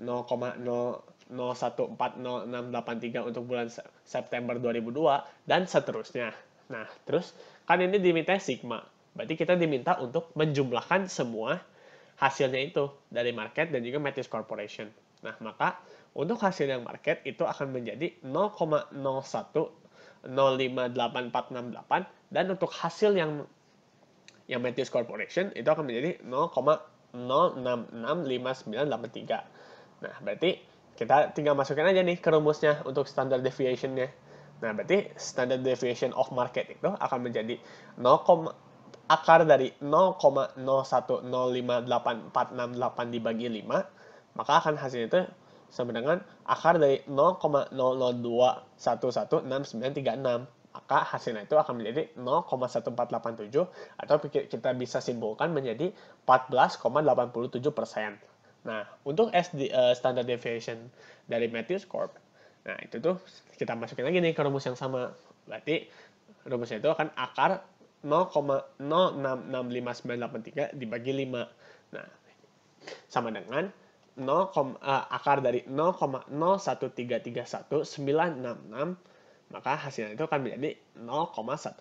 0,0140683 untuk bulan September 2002 dan seterusnya nah terus kan ini diminta sigma berarti kita diminta untuk menjumlahkan semua hasilnya itu dari market dan juga metis Corporation nah maka untuk hasil yang market itu akan menjadi 0,01 delapan dan untuk hasil yang yang Matthews Corporation itu akan menjadi 0,0665983. Nah, berarti kita tinggal masukkan aja nih ke rumusnya untuk standard deviationnya. Nah, berarti standard deviation of market itu akan menjadi 0, akar dari delapan dibagi 5, maka akan hasilnya itu sama dengan akar dari 0,002116936 maka hasilnya itu akan menjadi 0,1487 atau kita bisa simpulkan menjadi 14,87 persen. Nah, untuk SD, uh, eh, standard deviation dari Matthews Corp, nah itu tuh kita masukin lagi nih ke rumus yang sama. Berarti rumusnya itu akan akar 0,0665983 dibagi 5. Nah, sama dengan 0, uh, eh, akar dari 0,01331966 maka hasilnya itu akan menjadi 0,1154.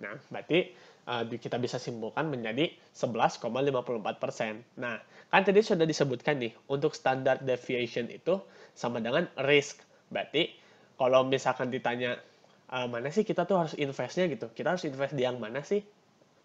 Nah, berarti uh, kita bisa simpulkan menjadi 11,54%. Nah, kan tadi sudah disebutkan nih, untuk standar deviation itu sama dengan risk. Berarti kalau misalkan ditanya, uh, mana sih kita tuh harus investnya gitu, kita harus invest di yang mana sih?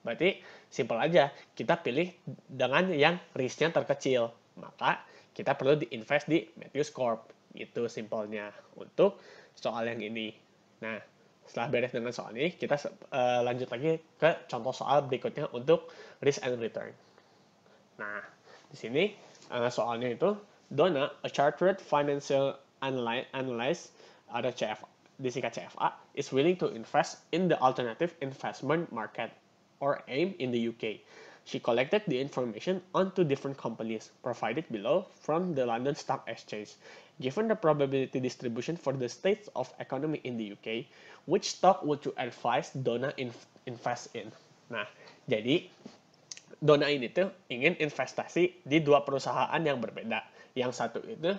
Berarti simple aja, kita pilih dengan yang risknya terkecil. Maka kita perlu diinvest di Matthews Corp. Itu simpelnya untuk soal yang ini. Nah, setelah beres dengan soal ini, kita uh, lanjut lagi ke contoh soal berikutnya untuk risk and return. Nah, di sini uh, soalnya itu Donna, a chartered financial analyst ada CFA, disingkat CFA, is willing to invest in the alternative investment market or AIM in the UK. She collected the information on two different companies, provided below, from the London Stock Exchange. Given the probability distribution for the states of economy in the UK, which stock would you advise Donna invest in? Nah, jadi Donna ini tuh ingin investasi di dua perusahaan yang berbeda. Yang satu itu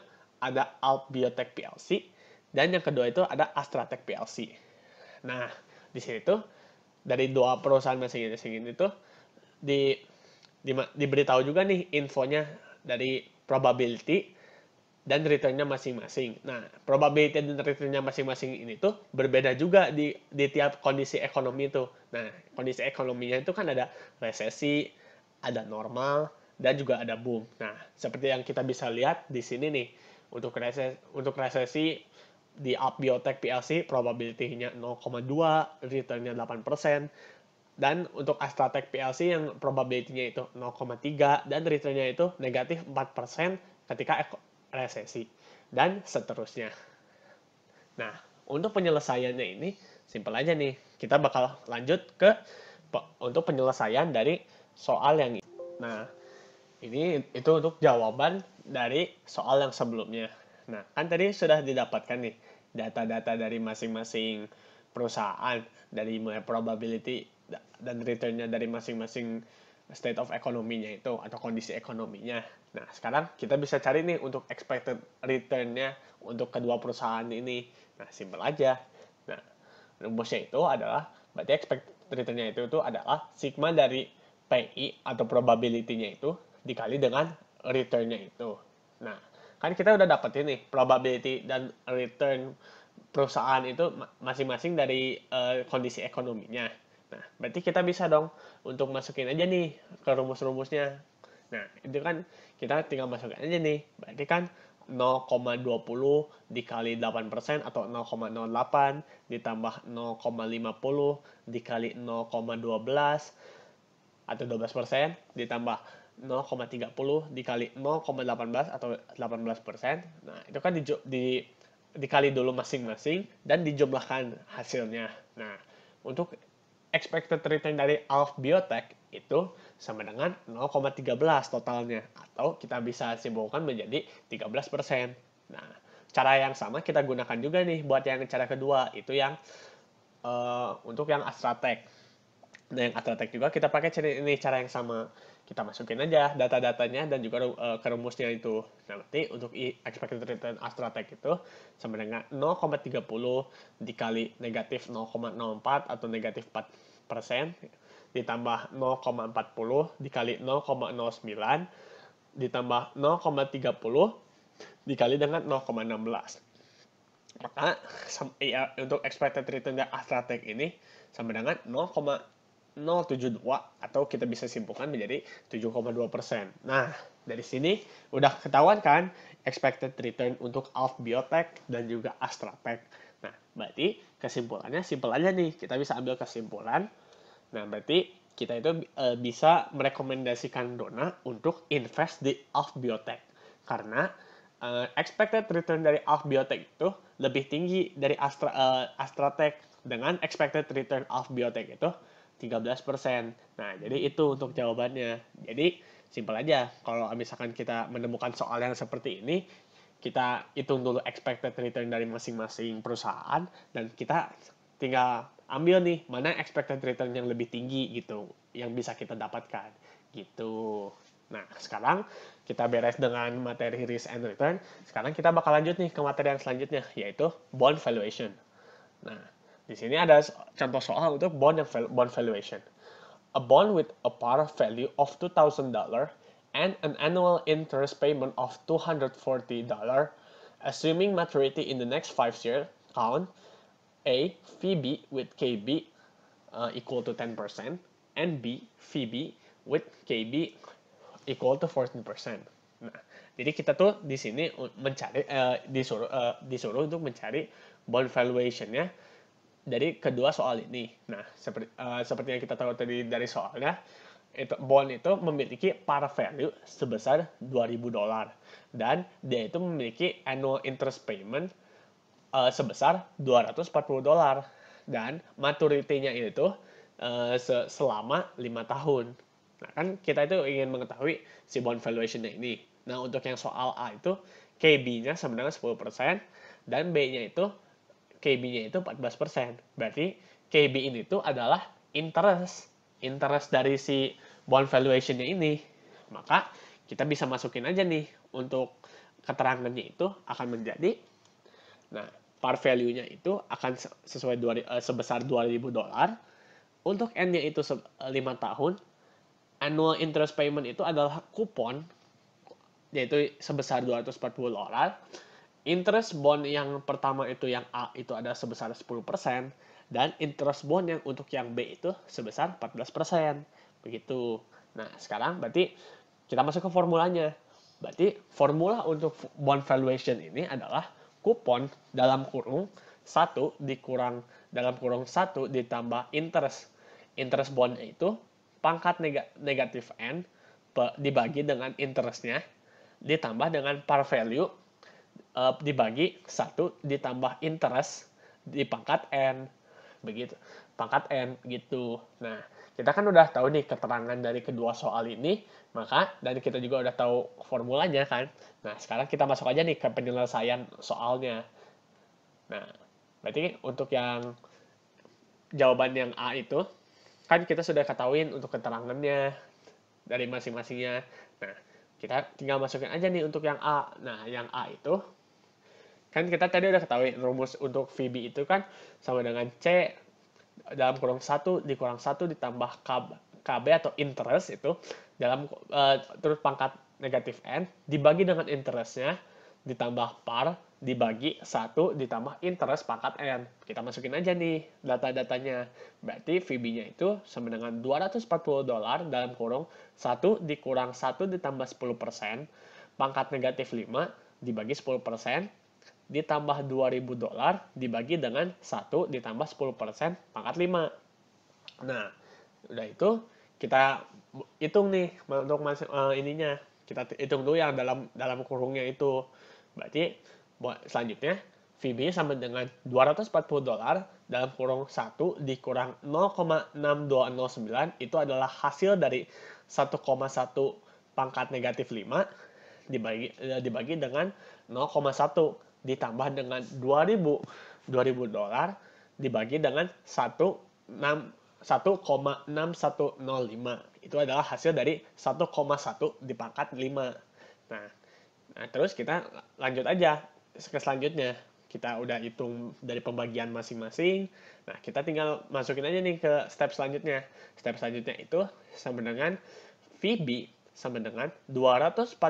ada Alp Biotech PLC dan yang kedua itu ada AstraTech PLC. Nah, di sini tuh dari dua perusahaan masing-masing ini tuh di, di diberitahu juga nih infonya dari probability dan returnnya masing-masing. Nah, probability dan returnnya masing-masing ini tuh berbeda juga di, di tiap kondisi ekonomi itu. Nah, kondisi ekonominya itu kan ada resesi, ada normal, dan juga ada boom. Nah, seperti yang kita bisa lihat di sini nih, untuk resesi, untuk resesi di Up Biotech PLC probability-nya 0,2, return-nya 8%, dan untuk Astratech PLC yang probability-nya itu 0,3 dan return-nya itu negatif 4% ketika resesi dan seterusnya. Nah, untuk penyelesaiannya ini simpel aja nih. Kita bakal lanjut ke untuk penyelesaian dari soal yang ini. Nah, ini itu untuk jawaban dari soal yang sebelumnya. Nah, kan tadi sudah didapatkan nih data-data dari masing-masing perusahaan dari probability dan returnnya dari masing-masing state of ekonominya itu atau kondisi ekonominya. Nah sekarang kita bisa cari nih untuk expected returnnya untuk kedua perusahaan ini. Nah simple aja. Nah rumusnya itu adalah berarti expected returnnya itu itu adalah sigma dari PI atau probability-nya itu dikali dengan return-nya itu. Nah kan kita udah dapetin ini probability dan return perusahaan itu masing-masing dari uh, kondisi ekonominya. Nah, berarti kita bisa dong untuk masukin aja nih ke rumus-rumusnya. Nah, itu kan kita tinggal masukin aja nih. Berarti kan 0,20 dikali 8% atau 0,08 ditambah 0,50 dikali 0,12 atau 12% ditambah 0,30 dikali 0,18 atau 18 persen. Nah, itu kan di, di, dikali dulu masing-masing dan dijumlahkan hasilnya. Nah, untuk expected return dari Alf Biotech itu sama dengan 0,13 totalnya atau kita bisa simpulkan menjadi 13%. Nah, cara yang sama kita gunakan juga nih buat yang cara kedua itu yang uh, untuk yang Astratech. Nah, yang Astratech juga kita pakai ini cara yang sama kita masukin aja data-datanya dan juga uh, eh, rumusnya itu. Nah, berarti untuk I expected return Astratech itu sama dengan 0,30 dikali negatif 0,04 atau negatif 4 persen ditambah 0,40 dikali 0,09 ditambah 0,30 dikali dengan 0,16. Maka iya, untuk expected return dari Astratech ini sama dengan 0, 0,72 atau kita bisa simpulkan menjadi 7,2 persen. Nah, dari sini udah ketahuan kan expected return untuk Alf Biotech dan juga AstraTech. Nah, berarti kesimpulannya simpel aja nih. Kita bisa ambil kesimpulan. Nah, berarti kita itu e, bisa merekomendasikan Dona untuk invest di Alf Biotech. Karena e, expected return dari Alf Biotech itu lebih tinggi dari Astra, e, AstraTech dengan expected return of biotech itu 13%. Nah, jadi itu untuk jawabannya. Jadi, simpel aja. Kalau misalkan kita menemukan soal yang seperti ini, kita hitung dulu expected return dari masing-masing perusahaan, dan kita tinggal ambil nih, mana expected return yang lebih tinggi gitu, yang bisa kita dapatkan gitu. Nah, sekarang kita beres dengan materi risk and return. Sekarang kita bakal lanjut nih ke materi yang selanjutnya, yaitu bond valuation. Nah, di sini ada contoh soal untuk bond yang bond valuation. A bond with a par value of $2,000 and an annual interest payment of $240, assuming maturity in the next 5 years, count A, VB with KB uh, equal to 10%, and B, VB with KB equal to 14%. Nah, jadi kita tuh di sini mencari uh, disuruh uh, disuruh untuk mencari bond valuation ya dari kedua soal ini. Nah, seperti, uh, seperti yang kita tahu tadi dari soalnya, itu bond itu memiliki par value sebesar 2000 dolar dan dia itu memiliki annual interest payment uh, sebesar 240 dolar dan maturitinya itu uh, selama lima tahun. Nah, kan kita itu ingin mengetahui si bond valuation ini. Nah, untuk yang soal A itu KB-nya sebenarnya 10% dan B-nya itu KB-nya itu 14%. Berarti KB ini itu adalah interest, interest dari si bond valuation-nya ini. Maka kita bisa masukin aja nih untuk keterangannya itu akan menjadi nah par value-nya itu akan sesuai dua, eh, sebesar 2000 dolar. Untuk N-nya itu 5 eh, tahun. Annual interest payment itu adalah kupon yaitu sebesar 240 dolar interest bond yang pertama itu yang A itu ada sebesar 10% dan interest bond yang untuk yang B itu sebesar 14%. Begitu. Nah, sekarang berarti kita masuk ke formulanya. Berarti formula untuk bond valuation ini adalah kupon dalam kurung 1 dikurang dalam kurung 1 ditambah interest. Interest bond itu pangkat negatif N dibagi dengan interestnya ditambah dengan par value uh, dibagi satu ditambah interest di pangkat n begitu pangkat n gitu nah kita kan udah tahu nih keterangan dari kedua soal ini maka dan kita juga udah tahu formulanya kan nah sekarang kita masuk aja nih ke penyelesaian soalnya nah berarti untuk yang jawaban yang A itu kan kita sudah ketahuin untuk keterangannya dari masing-masingnya nah kita tinggal masukin aja nih untuk yang A nah yang A itu kan kita tadi udah ketahui rumus untuk VB itu kan sama dengan C dalam kurung satu dikurang satu ditambah KB, KB atau interest itu dalam uh, terus pangkat negatif N dibagi dengan interestnya ditambah par dibagi satu ditambah interest pangkat N. Kita masukin aja nih data-datanya. Berarti VB-nya itu sama dengan 240 dolar dalam kurung satu dikurang satu ditambah 10 persen, pangkat negatif 5 dibagi 10 persen, ditambah 2000 dolar dibagi dengan 1 ditambah 10% pangkat 5. Nah, udah itu kita hitung nih untuk masih eh, uh, ininya. Kita hitung dulu yang dalam dalam kurungnya itu. Berarti selanjutnya VB sama dengan 240 dolar dalam kurung 1 dikurang 0,6209 itu adalah hasil dari 1,1 pangkat negatif 5 dibagi, eh, dibagi dengan 0,1 ditambah dengan 2000 2000 dolar dibagi dengan 1,6105 itu adalah hasil dari 1,1 dipangkat 5 nah, nah terus kita lanjut aja ke selanjutnya kita udah hitung dari pembagian masing-masing nah kita tinggal masukin aja nih ke step selanjutnya step selanjutnya itu sama dengan VB sama dengan 240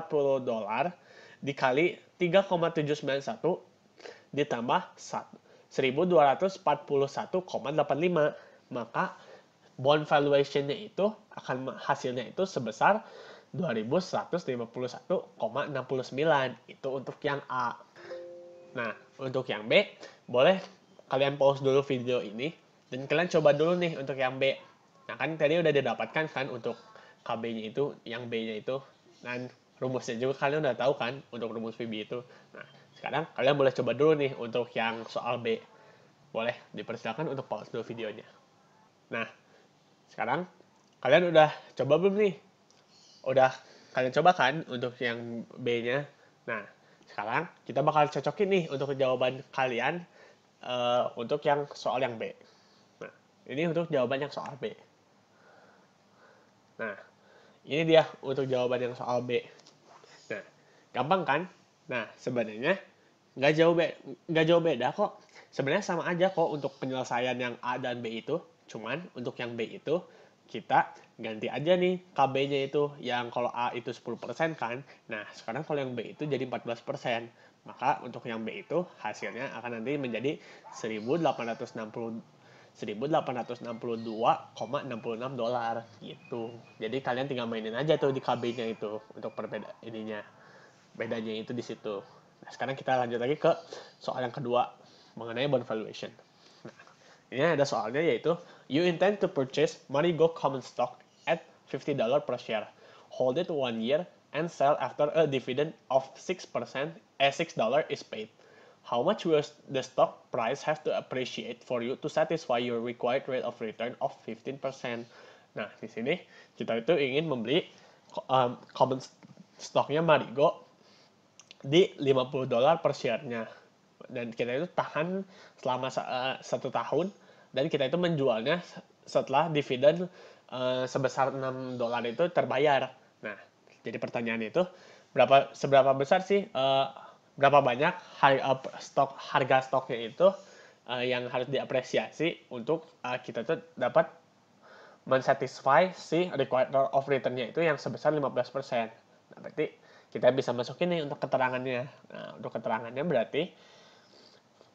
dolar dikali 3,791 ditambah 1241,85 maka bond valuationnya itu akan hasilnya itu sebesar 2151,69 itu untuk yang A. Nah, untuk yang B boleh kalian pause dulu video ini dan kalian coba dulu nih untuk yang B. Nah, kan tadi udah didapatkan kan untuk KB-nya itu, yang B-nya itu. Dan rumusnya juga kalian udah tahu kan untuk rumus VB itu. Nah, sekarang kalian boleh coba dulu nih untuk yang soal B. Boleh dipersilakan untuk pause dulu videonya. Nah, sekarang kalian udah coba belum nih? Udah kalian coba kan untuk yang B-nya? Nah, sekarang kita bakal cocokin nih untuk jawaban kalian uh, untuk yang soal yang B. Nah, ini untuk jawaban yang soal B. Nah, ini dia untuk jawaban yang soal B. Gampang kan? Nah, sebenarnya nggak jauh be nggak jauh beda kok. Sebenarnya sama aja kok untuk penyelesaian yang A dan B itu. Cuman untuk yang B itu kita ganti aja nih KB-nya itu yang kalau A itu 10% kan. Nah, sekarang kalau yang B itu jadi 14%. Maka untuk yang B itu hasilnya akan nanti menjadi 1860 1862,66 dolar gitu. Jadi kalian tinggal mainin aja tuh di KB-nya itu untuk perbeda ininya bedanya itu di situ nah, sekarang kita lanjut lagi ke soal yang kedua mengenai bond valuation nah, ini ada soalnya yaitu you intend to purchase Marigo common stock at $50 per share hold it one year and sell after a dividend of 6% as $6 is paid how much will the stock price have to appreciate for you to satisfy your required rate of return of 15%? Nah, di sini kita itu ingin membeli um, common stocknya Marigo di 50 dolar per share-nya. Dan kita itu tahan selama eh, satu tahun dan kita itu menjualnya setelah dividen eh, sebesar 6 dolar itu terbayar. Nah, jadi pertanyaan itu berapa seberapa besar sih eh, berapa banyak harga, stok harga stoknya itu yang harus diapresiasi untuk kita itu dapat mensatisfy si required of return-nya itu yang sebesar 15%. Nah, berarti kita bisa masukin nih untuk keterangannya. Nah, untuk keterangannya berarti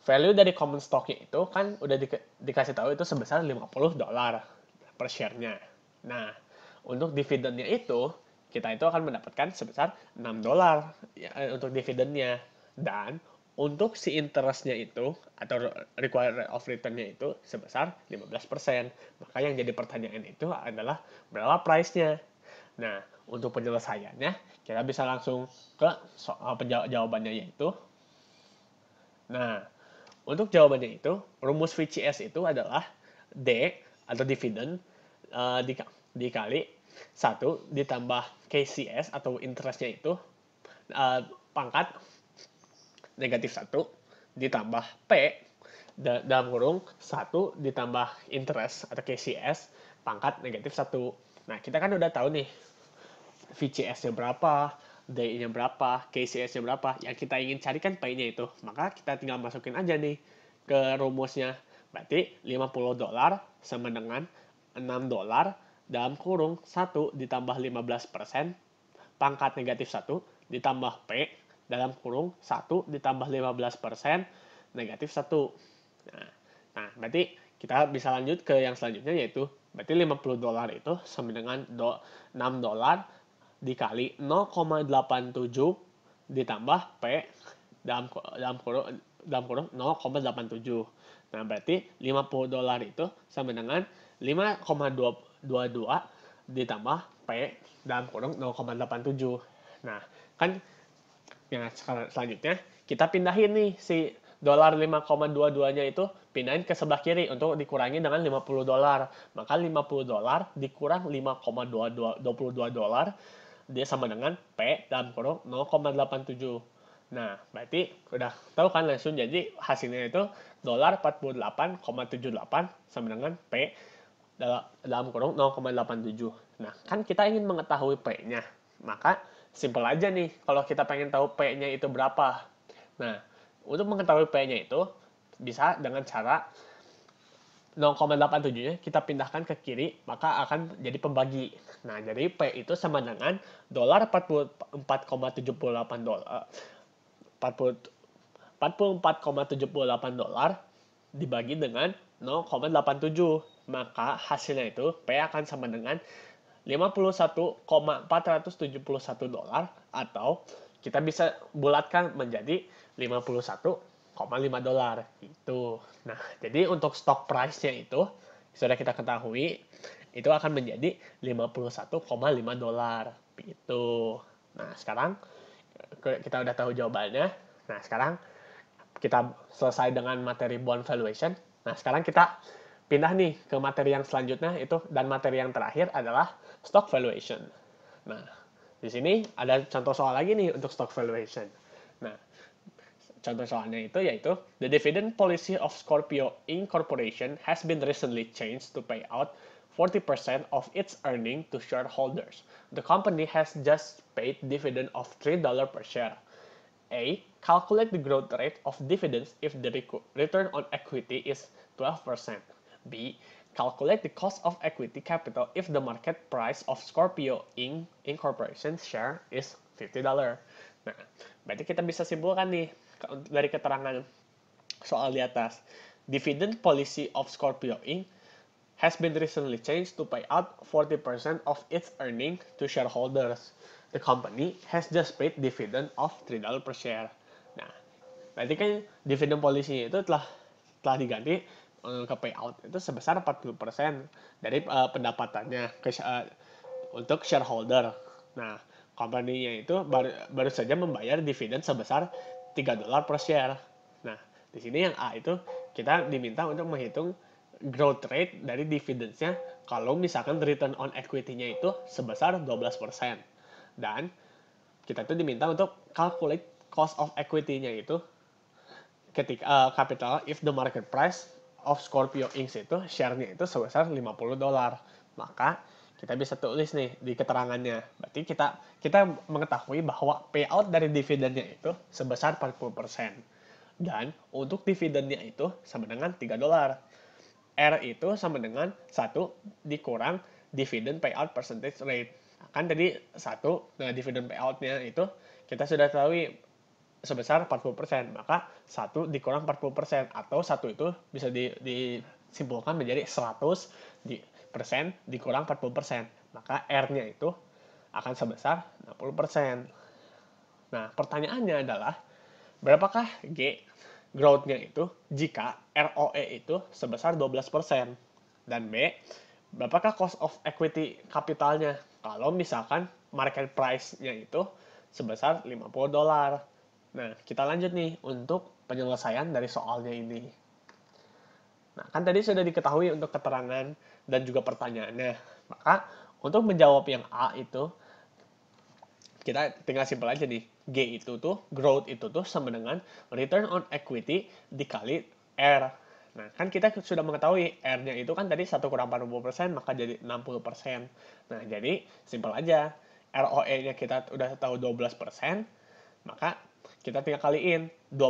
value dari common stocknya itu kan udah di, dikasih tahu itu sebesar 50 dolar per share-nya. Nah, untuk dividennya itu kita itu akan mendapatkan sebesar 6 dolar ya, eh, untuk dividennya dan untuk si interestnya itu atau required of returnnya itu sebesar 15%. Maka yang jadi pertanyaan itu adalah berapa price-nya. Nah, untuk penyelesaiannya, kita bisa langsung ke soal jawabannya yaitu. Nah, untuk jawabannya itu, rumus VCS itu adalah D atau dividen uh, eh, di, dikali 1 ditambah KCS atau interestnya itu uh, pangkat negatif 1 ditambah P da dalam kurung 1 ditambah interest atau KCS pangkat negatif 1 Nah, kita kan udah tahu nih VCS-nya berapa, DI-nya berapa, KCS-nya berapa. Yang kita ingin cari kan pay-nya itu. Maka kita tinggal masukin aja nih ke rumusnya. Berarti 50 dolar sama dengan 6 dolar dalam kurung 1 ditambah 15% pangkat negatif 1 ditambah P dalam kurung 1 ditambah 15% negatif 1. Nah, nah, berarti kita bisa lanjut ke yang selanjutnya yaitu Berarti 50 dolar itu sama dengan do, 6 dolar dikali 0,87 ditambah P dalam dalam kurung dalam kurung 0,87. Nah, berarti 50 dolar itu sama dengan 5,22 ditambah P dalam kurung 0,87. Nah, kan yang sel selanjutnya kita pindahin nih si dolar 5,22-nya itu pindahin ke sebelah kiri untuk dikurangi dengan 50 dolar. Maka 50 dolar dikurang 5,22 dolar dia sama dengan P dalam kurung 0,87. Nah, berarti udah tahu kan langsung jadi hasilnya itu dolar 48,78 sama dengan P dalam kurung 0,87. Nah, kan kita ingin mengetahui P-nya. Maka simple aja nih kalau kita pengen tahu P-nya itu berapa. Nah, untuk mengetahui P-nya itu bisa dengan cara 0,87-nya kita pindahkan ke kiri, maka akan jadi pembagi. Nah, jadi P itu sama dengan dolar 44,78 dolar 44,78 dolar dibagi dengan 0,87. Maka hasilnya itu P akan sama dengan 51,471 dolar atau kita bisa bulatkan menjadi 51,5 dolar itu. Nah, jadi untuk stock price-nya itu sudah kita ketahui itu akan menjadi 51,5 dolar itu. Nah, sekarang kita udah tahu jawabannya. Nah, sekarang kita selesai dengan materi bond valuation. Nah, sekarang kita pindah nih ke materi yang selanjutnya itu dan materi yang terakhir adalah stock valuation. Nah, di sini ada contoh soal lagi nih untuk stock valuation. Nah, contoh soalnya itu yaitu the dividend policy of Scorpio Incorporation has been recently changed to pay out 40% of its earnings to shareholders. The company has just paid dividend of $3 per share. A. Calculate the growth rate of dividends if the return on equity is 12%. B. Calculate the cost of equity capital if the market price of Scorpio Inc. Incorporation share is $50. Nah, berarti kita bisa simpulkan nih dari keterangan soal di atas. Dividend policy of Scorpio Inc. has been recently changed to pay out 40% of its earnings to shareholders. The company has just paid dividend of $3 per share. Nah, berarti kan dividend policy itu telah telah diganti eh, ke payout itu sebesar 40% dari uh, pendapatannya ke uh, untuk shareholder. Nah, company-nya itu baru, baru saja membayar dividen sebesar 3 dolar per share. Nah, di sini yang A itu kita diminta untuk menghitung growth rate dari dividendsnya kalau misalkan return on equity-nya itu sebesar 12%. Dan kita itu diminta untuk calculate cost of equity-nya itu ketika uh, capital if the market price of Scorpio Inc. itu share-nya itu sebesar 50 dolar. Maka kita bisa tulis nih di keterangannya. Berarti kita kita mengetahui bahwa payout dari dividennya itu sebesar 40%. Dan untuk dividennya itu sama dengan 3 dolar. R itu sama dengan 1 dikurang dividend payout percentage rate. Kan tadi 1 nah dividend payoutnya itu kita sudah tahu sebesar 40%. Maka 1 dikurang 40% atau 1 itu bisa di, disimpulkan menjadi 100 di dikurang 40%. Maka R-nya itu akan sebesar 60%. Nah, pertanyaannya adalah, berapakah G growth-nya itu jika ROE itu sebesar 12%? Dan B, berapakah cost of equity kapitalnya kalau misalkan market price-nya itu sebesar 50 dolar. Nah, kita lanjut nih untuk penyelesaian dari soalnya ini. Nah, kan tadi sudah diketahui untuk keterangan dan juga pertanyaannya. Maka untuk menjawab yang A itu kita tinggal simpel aja nih. G itu tuh growth itu tuh sama dengan return on equity dikali R. Nah, kan kita sudah mengetahui R-nya itu kan tadi 1 kurang 40%, maka jadi 60%. Nah, jadi simpel aja. ROE-nya kita udah tahu 12%, maka kita tinggal kaliin 12%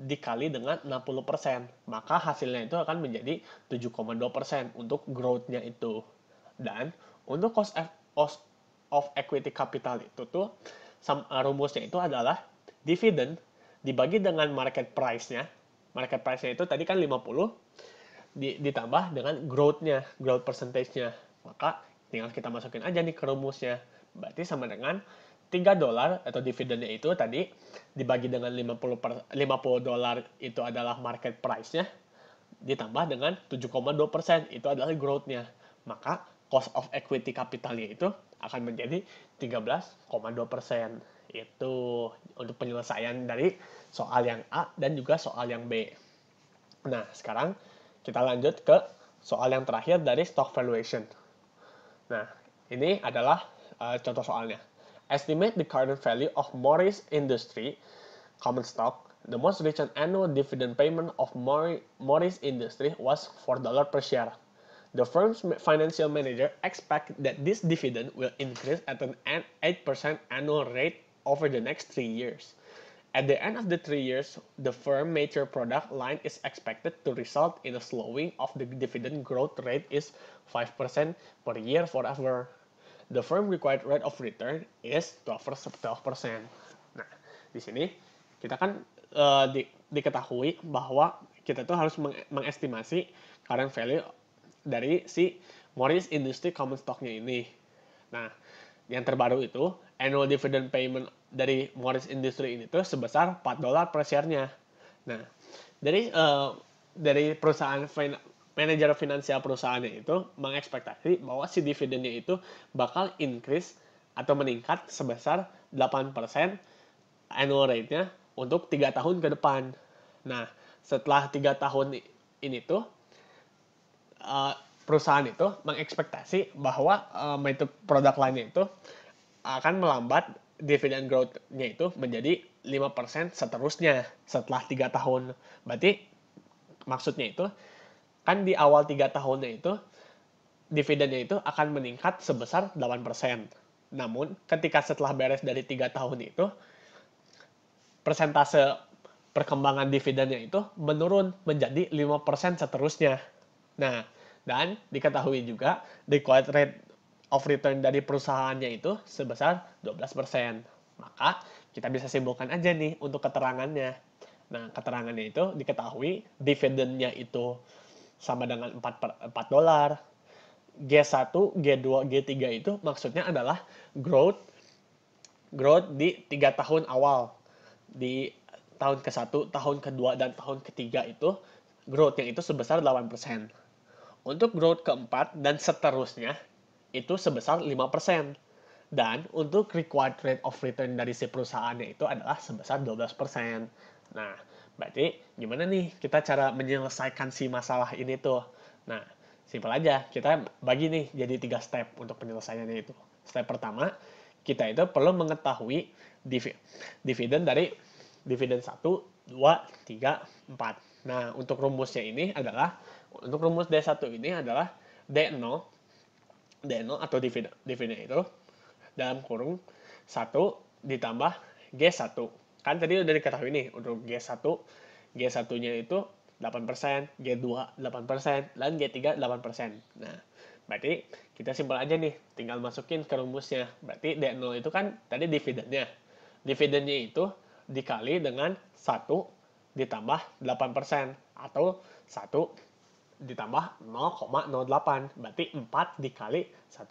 dikali dengan 60%, maka hasilnya itu akan menjadi 7,2% untuk growth-nya itu. Dan untuk cost of, equity capital itu tuh eh, rumusnya itu adalah dividend dibagi dengan market price-nya. Market price-nya itu tadi kan 50 di, ditambah dengan growth-nya, growth percentage-nya. Maka tinggal kita masukin aja nih ke rumusnya. Berarti sama dengan 3 dolar atau dividennya itu tadi dibagi dengan 50 per, 50 dolar itu adalah market price-nya ditambah dengan 7,2 itu adalah growth-nya maka cost of equity capitalnya itu akan menjadi 13,2 itu untuk penyelesaian dari soal yang A dan juga soal yang B. Nah, sekarang kita lanjut ke soal yang terakhir dari stock valuation. Nah, ini adalah uh, contoh soalnya. Estimate the current value of Morris Industry common stock. The most recent annual dividend payment of Morris Industry was $4 per share. The firm's financial manager expects that this dividend will increase at an 8% annual rate over the next three years. At the end of the three years, the firm's major product line is expected to result in a slowing of the dividend growth rate is 5% per year forever. the firm required rate of return is 12%. Nah, di sini kita kan uh, di, diketahui bahwa kita tuh harus meng mengestimasi current value dari si Morris Industry Common Stock-nya ini. Nah, yang terbaru itu annual dividend payment dari Morris Industry ini tuh sebesar 4 dolar per share-nya. Nah, dari uh, dari perusahaan manajer finansial perusahaannya itu mengekspektasi bahwa si dividennya itu bakal increase atau meningkat sebesar 8% annual rate-nya untuk tiga tahun ke depan. Nah, setelah tiga tahun ini tuh eh, perusahaan itu mengekspektasi bahwa eh, metode produk lainnya itu akan melambat dividend growth-nya itu menjadi 5% seterusnya setelah tiga tahun. Berarti maksudnya itu kan di awal tiga tahunnya itu dividennya itu akan meningkat sebesar 8%. Namun ketika setelah beres dari tiga tahun itu persentase perkembangan dividennya itu menurun menjadi 5% seterusnya. Nah, dan diketahui juga required rate of return dari perusahaannya itu sebesar 12%. Maka kita bisa simpulkan aja nih untuk keterangannya. Nah, keterangannya itu diketahui dividennya itu sama dengan 4, 4 dolar. G1, G2, G3 itu maksudnya adalah growth growth di tiga tahun awal. Di tahun ke-1, tahun ke-2, dan tahun ketiga itu growth yang itu sebesar 8%. Untuk growth keempat dan seterusnya itu sebesar 5%. Dan untuk required rate of return dari si perusahaannya itu adalah sebesar 12%. Nah, Berarti gimana nih kita cara menyelesaikan si masalah ini tuh? Nah, simpel aja. Kita bagi nih jadi tiga step untuk penyelesaiannya itu. Step pertama, kita itu perlu mengetahui dividen dari dividen 1, 2, 3, 4. Nah, untuk rumusnya ini adalah, untuk rumus D1 ini adalah D0, D0 atau dividen, dividen itu dalam kurung 1 ditambah G1 kan tadi udah diketahui nih untuk G1 G1-nya itu 8%, G2 8%, dan G3 8%. Nah, berarti kita simpel aja nih, tinggal masukin ke rumusnya. Berarti D0 itu kan tadi dividennya. Dividennya itu dikali dengan 1 ditambah 8% atau 1 ditambah 0,08. Berarti 4 dikali 1,08.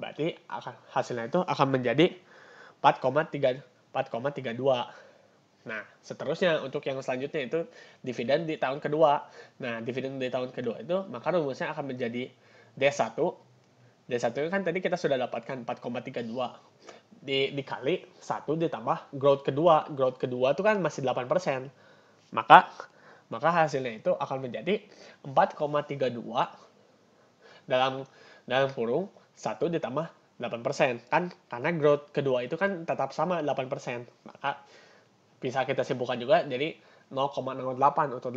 Berarti akan, hasilnya itu akan menjadi 4,32. Nah, seterusnya untuk yang selanjutnya itu dividen di tahun kedua. Nah, dividen di tahun kedua itu maka rumusnya akan menjadi D1. D1 itu kan tadi kita sudah dapatkan 4,32 di, dikali 1 ditambah growth kedua. Growth kedua itu kan masih 8%. Maka maka hasilnya itu akan menjadi 4,32 dalam dalam kurung 1 ditambah 8% kan karena growth kedua itu kan tetap sama 8% maka bisa kita simpulkan juga jadi 0,08 untuk 8%.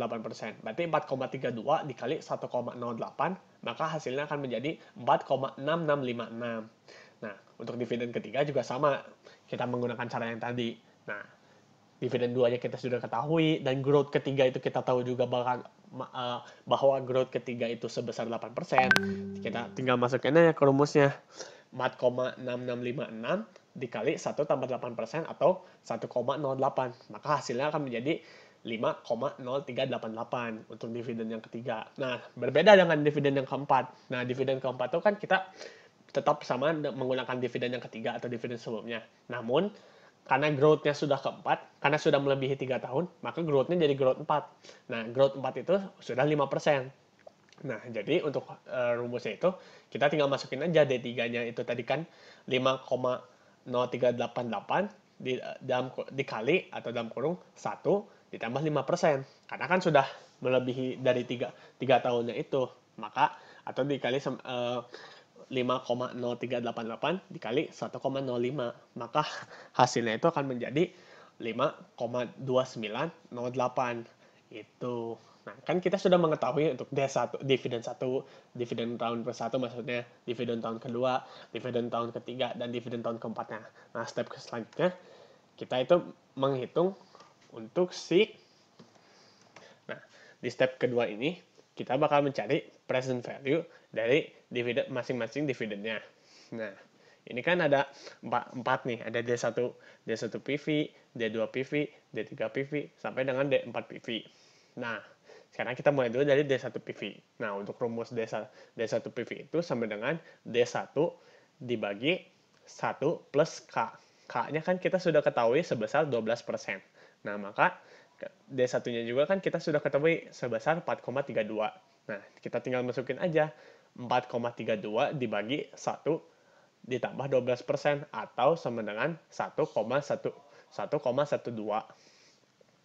Berarti 4,32 dikali 1,08, maka hasilnya akan menjadi 4,6656. Nah, untuk dividen ketiga juga sama. Kita menggunakan cara yang tadi. Nah, dividen 2 aja kita sudah ketahui, dan growth ketiga itu kita tahu juga bahkan, eh, bahwa growth ketiga itu sebesar 8%. Kita tinggal masukin aja ke rumusnya. 4,6656 dikali 1 tambah 8 persen atau 1,08. Maka hasilnya akan menjadi 5,0388 untuk dividen yang ketiga. Nah, berbeda dengan dividen yang keempat. Nah, dividen keempat itu kan kita tetap sama menggunakan dividen yang ketiga atau dividen sebelumnya. Namun, karena growthnya sudah keempat, karena sudah melebihi tiga tahun, maka growthnya jadi growth 4. Nah, growth 4 itu sudah 5%. Nah, jadi untuk e, rumusnya itu kita tinggal masukin aja D3-nya itu tadi kan 5,0388 di eh, dalam dikali atau dalam kurung 1 ditambah 5%. Karena kan sudah melebihi dari 3 3 tahunnya itu. Maka atau dikali e, 5,0388 eh, dikali 1,05. Maka hasilnya itu akan menjadi 5,2908. Itu Nah, kan kita sudah mengetahui untuk D1, dividen 1, dividen tahun ke 1 maksudnya, dividen tahun kedua, dividen tahun ketiga, dan dividen tahun keempatnya. Nah, step selanjutnya, kita itu menghitung untuk si... Nah, di step kedua ini, kita bakal mencari present value dari dividen masing-masing dividennya. Nah, ini kan ada 4, 4 nih, ada D1, D1 PV, D2 PV, D3 PV, sampai dengan D4 PV. Nah, sekarang kita mulai dulu dari D1 PV. Nah, untuk rumus D1, D1 PV itu sama dengan D1 dibagi 1 plus K. K-nya kan kita sudah ketahui sebesar 12%. Nah, maka D1-nya juga kan kita sudah ketahui sebesar 4,32. Nah, kita tinggal masukin aja 4,32 dibagi 1 ditambah 12% atau sama dengan 1,1 1,12.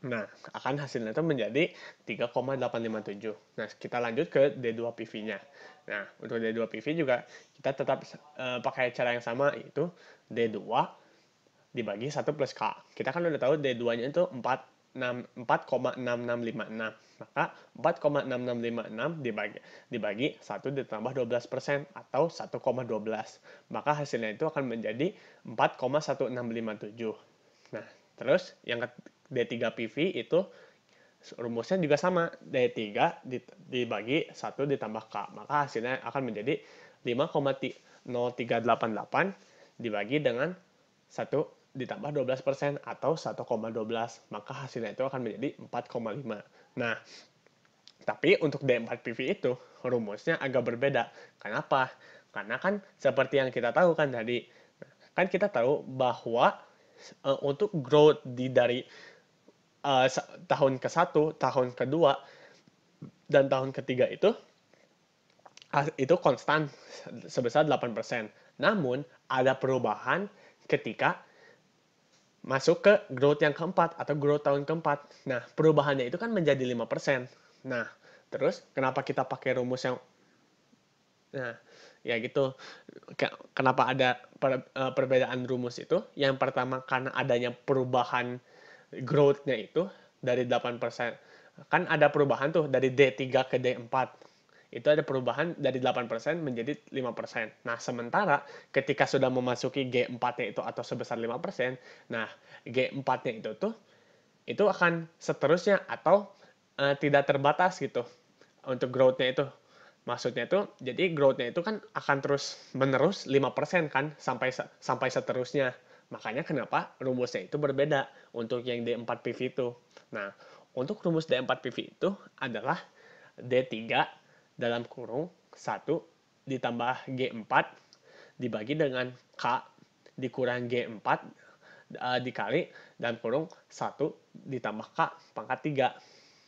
Nah, akan hasilnya itu menjadi 3,857. Nah, kita lanjut ke D2PV-nya. Nah, untuk D2PV juga kita tetap e, pakai cara yang sama, yaitu D2 dibagi 1 plus K. Kita kan udah tahu D2-nya itu 4, 4,6656. Maka 4,6656 dibagi, dibagi 1 ditambah 12% atau 1,12. Maka hasilnya itu akan menjadi 4,1657. Nah, terus yang D3 PV itu rumusnya juga sama. D3 dibagi 1 ditambah K. Maka hasilnya akan menjadi 5,0388 dibagi dengan 1 ditambah 12% atau 1,12. Maka hasilnya itu akan menjadi 4,5. Nah, tapi untuk D4PV itu rumusnya agak berbeda. Kenapa? Karena kan seperti yang kita tahu kan tadi, kan kita tahu bahwa eh, untuk growth di dari uh, tahun ke-1, tahun ke-2, dan tahun ke-3 itu itu konstan sebesar 8%. Namun ada perubahan ketika masuk ke growth yang keempat atau growth tahun keempat. Nah, perubahannya itu kan menjadi 5%. Nah, terus kenapa kita pakai rumus yang Nah, ya gitu. Kenapa ada eh, perbedaan rumus itu? Yang pertama karena adanya perubahan growth-nya itu dari 8%. Kan ada perubahan tuh dari D3 ke D4. Itu ada perubahan dari 8% menjadi 5%. Nah, sementara ketika sudah memasuki G4-nya itu atau sebesar 5%, nah G4-nya itu tuh itu akan seterusnya atau uh, tidak terbatas gitu untuk growth-nya itu. Maksudnya itu, jadi growth-nya itu kan akan terus menerus 5% kan sampai sampai seterusnya. Makanya kenapa rumusnya itu berbeda untuk yang D4PV itu. Nah, untuk rumus D4PV itu adalah D3 dalam kurung 1 ditambah G4 dibagi dengan K dikurang G4 uh, eh, dikali dalam kurung 1 ditambah K pangkat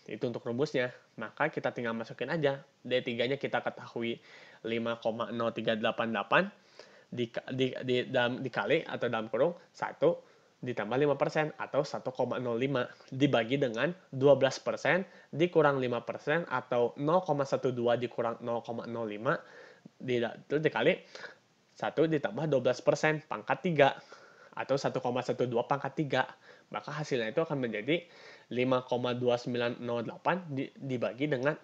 3. Itu untuk rumusnya. Maka kita tinggal masukin aja. D3-nya kita ketahui 5,0388 di, di, di, dalam, dikali atau dalam kurung 1 ditambah 5% atau 1,05 dibagi dengan 12% dikurang 5% atau 0,12 dikurang 0,05 di, itu dikali 1 ditambah 12% pangkat 3 atau 1,12 pangkat 3 maka hasilnya itu akan menjadi 5,2908 dibagi dengan 0,07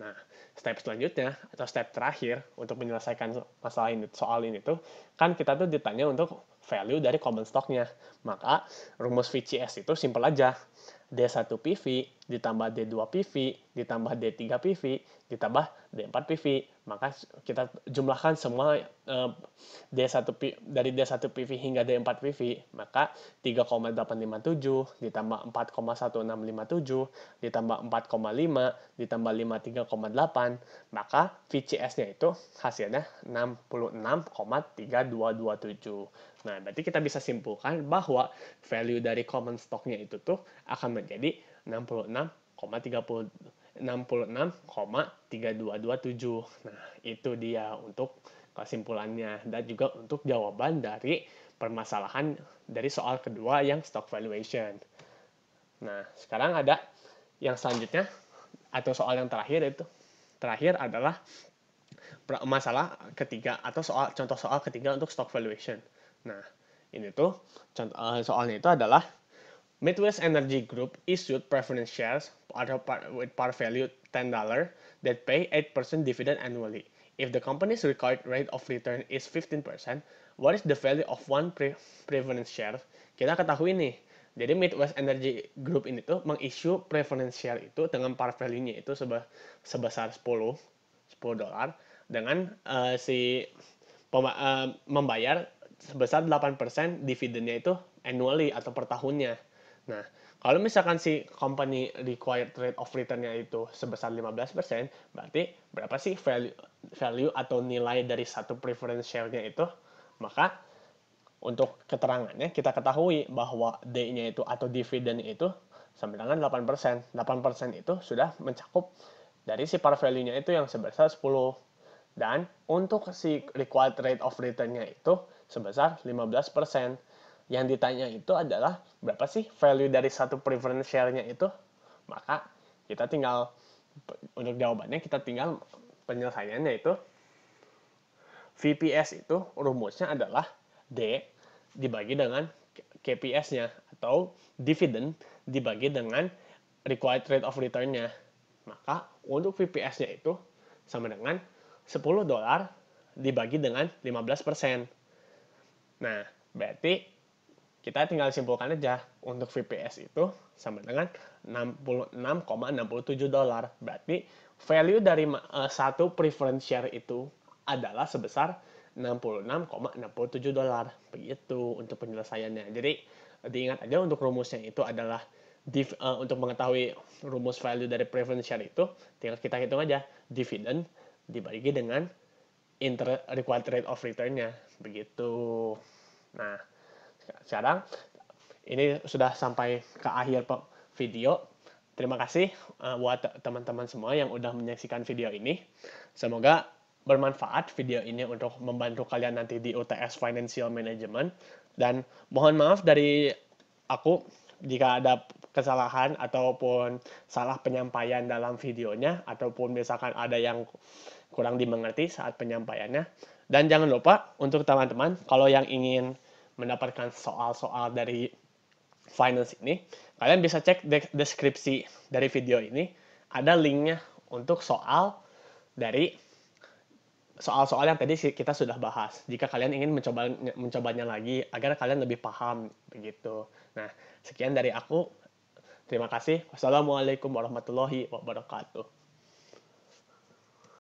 Nah, step selanjutnya atau step terakhir untuk menyelesaikan masalah ini, soal ini tuh, kan kita tuh ditanya untuk value dari common stocknya. Maka rumus VCS itu simple aja. D1 PV ditambah D2 PV, ditambah D3 PV, ditambah D4 PV. Maka kita jumlahkan semua eh, D1 dari D1 PV hingga D4 PV, maka 3,857 ditambah 4,1657 ditambah 4,5 ditambah 53,8, maka VCS-nya itu hasilnya 66,3227. Nah, berarti kita bisa simpulkan bahwa value dari common stock-nya itu tuh akan menjadi 66,3227. Nah, itu dia untuk kesimpulannya dan juga untuk jawaban dari permasalahan dari soal kedua yang stock valuation. Nah, sekarang ada yang selanjutnya atau soal yang terakhir itu terakhir adalah masalah ketiga atau soal contoh soal ketiga untuk stock valuation. Nah, ini tuh contoh eh, soalnya itu adalah Midwest Energy Group issued preference shares with par value $10 that pay 8% dividend annually. If the company's required rate of return is 15%, what is the value of one pre preference share? Kita ketahui nih, jadi Midwest Energy Group ini tuh mengissue preference share itu dengan par value-nya itu sebesar 10 10 dolar dengan uh, si uh, membayar sebesar 8% dividennya itu annually atau per tahunnya. Nah, kalau misalkan si company required rate of return-nya itu sebesar 15%, berarti berapa sih value, value atau nilai dari satu preference share-nya itu? Maka untuk keterangannya kita ketahui bahwa D-nya itu atau dividen itu sama dengan 8%. 8% itu sudah mencakup dari si par value-nya itu yang sebesar 10. Dan untuk si required rate of return-nya itu sebesar 15% yang ditanya itu adalah berapa sih value dari satu preference share-nya itu maka kita tinggal untuk jawabannya kita tinggal penyelesaiannya itu VPS itu rumusnya adalah D dibagi dengan KPS-nya atau dividend dibagi dengan required rate of return-nya maka untuk VPS-nya itu sama dengan 10 dolar dibagi dengan 15%. Nah, berarti kita tinggal simpulkan aja untuk VPS itu sama dengan 66,67 dolar. Berarti value dari uh, satu preference share itu adalah sebesar 66,67 dolar. Begitu untuk penyelesaiannya. Jadi diingat aja untuk rumusnya itu adalah div, uh, untuk mengetahui rumus value dari preference share itu tinggal kita hitung aja dividend dibagi dengan inter required rate of returnnya begitu nah sekarang ini sudah sampai ke akhir video. Terima kasih eh, buat teman-teman semua yang sudah menyaksikan video ini. Semoga bermanfaat video ini untuk membantu kalian nanti di UTS Financial Management. Dan mohon maaf dari aku jika ada kesalahan ataupun salah penyampaian dalam videonya ataupun misalkan ada yang kurang dimengerti saat penyampaiannya. Dan jangan lupa untuk teman-teman kalau yang ingin mendapatkan soal-soal dari finance ini, kalian bisa cek deskripsi dari video ini. Ada linknya untuk soal dari soal-soal yang tadi kita sudah bahas. Jika kalian ingin mencoba mencobanya lagi agar kalian lebih paham begitu. Nah, sekian dari aku. Terima kasih. Wassalamualaikum warahmatullahi wabarakatuh.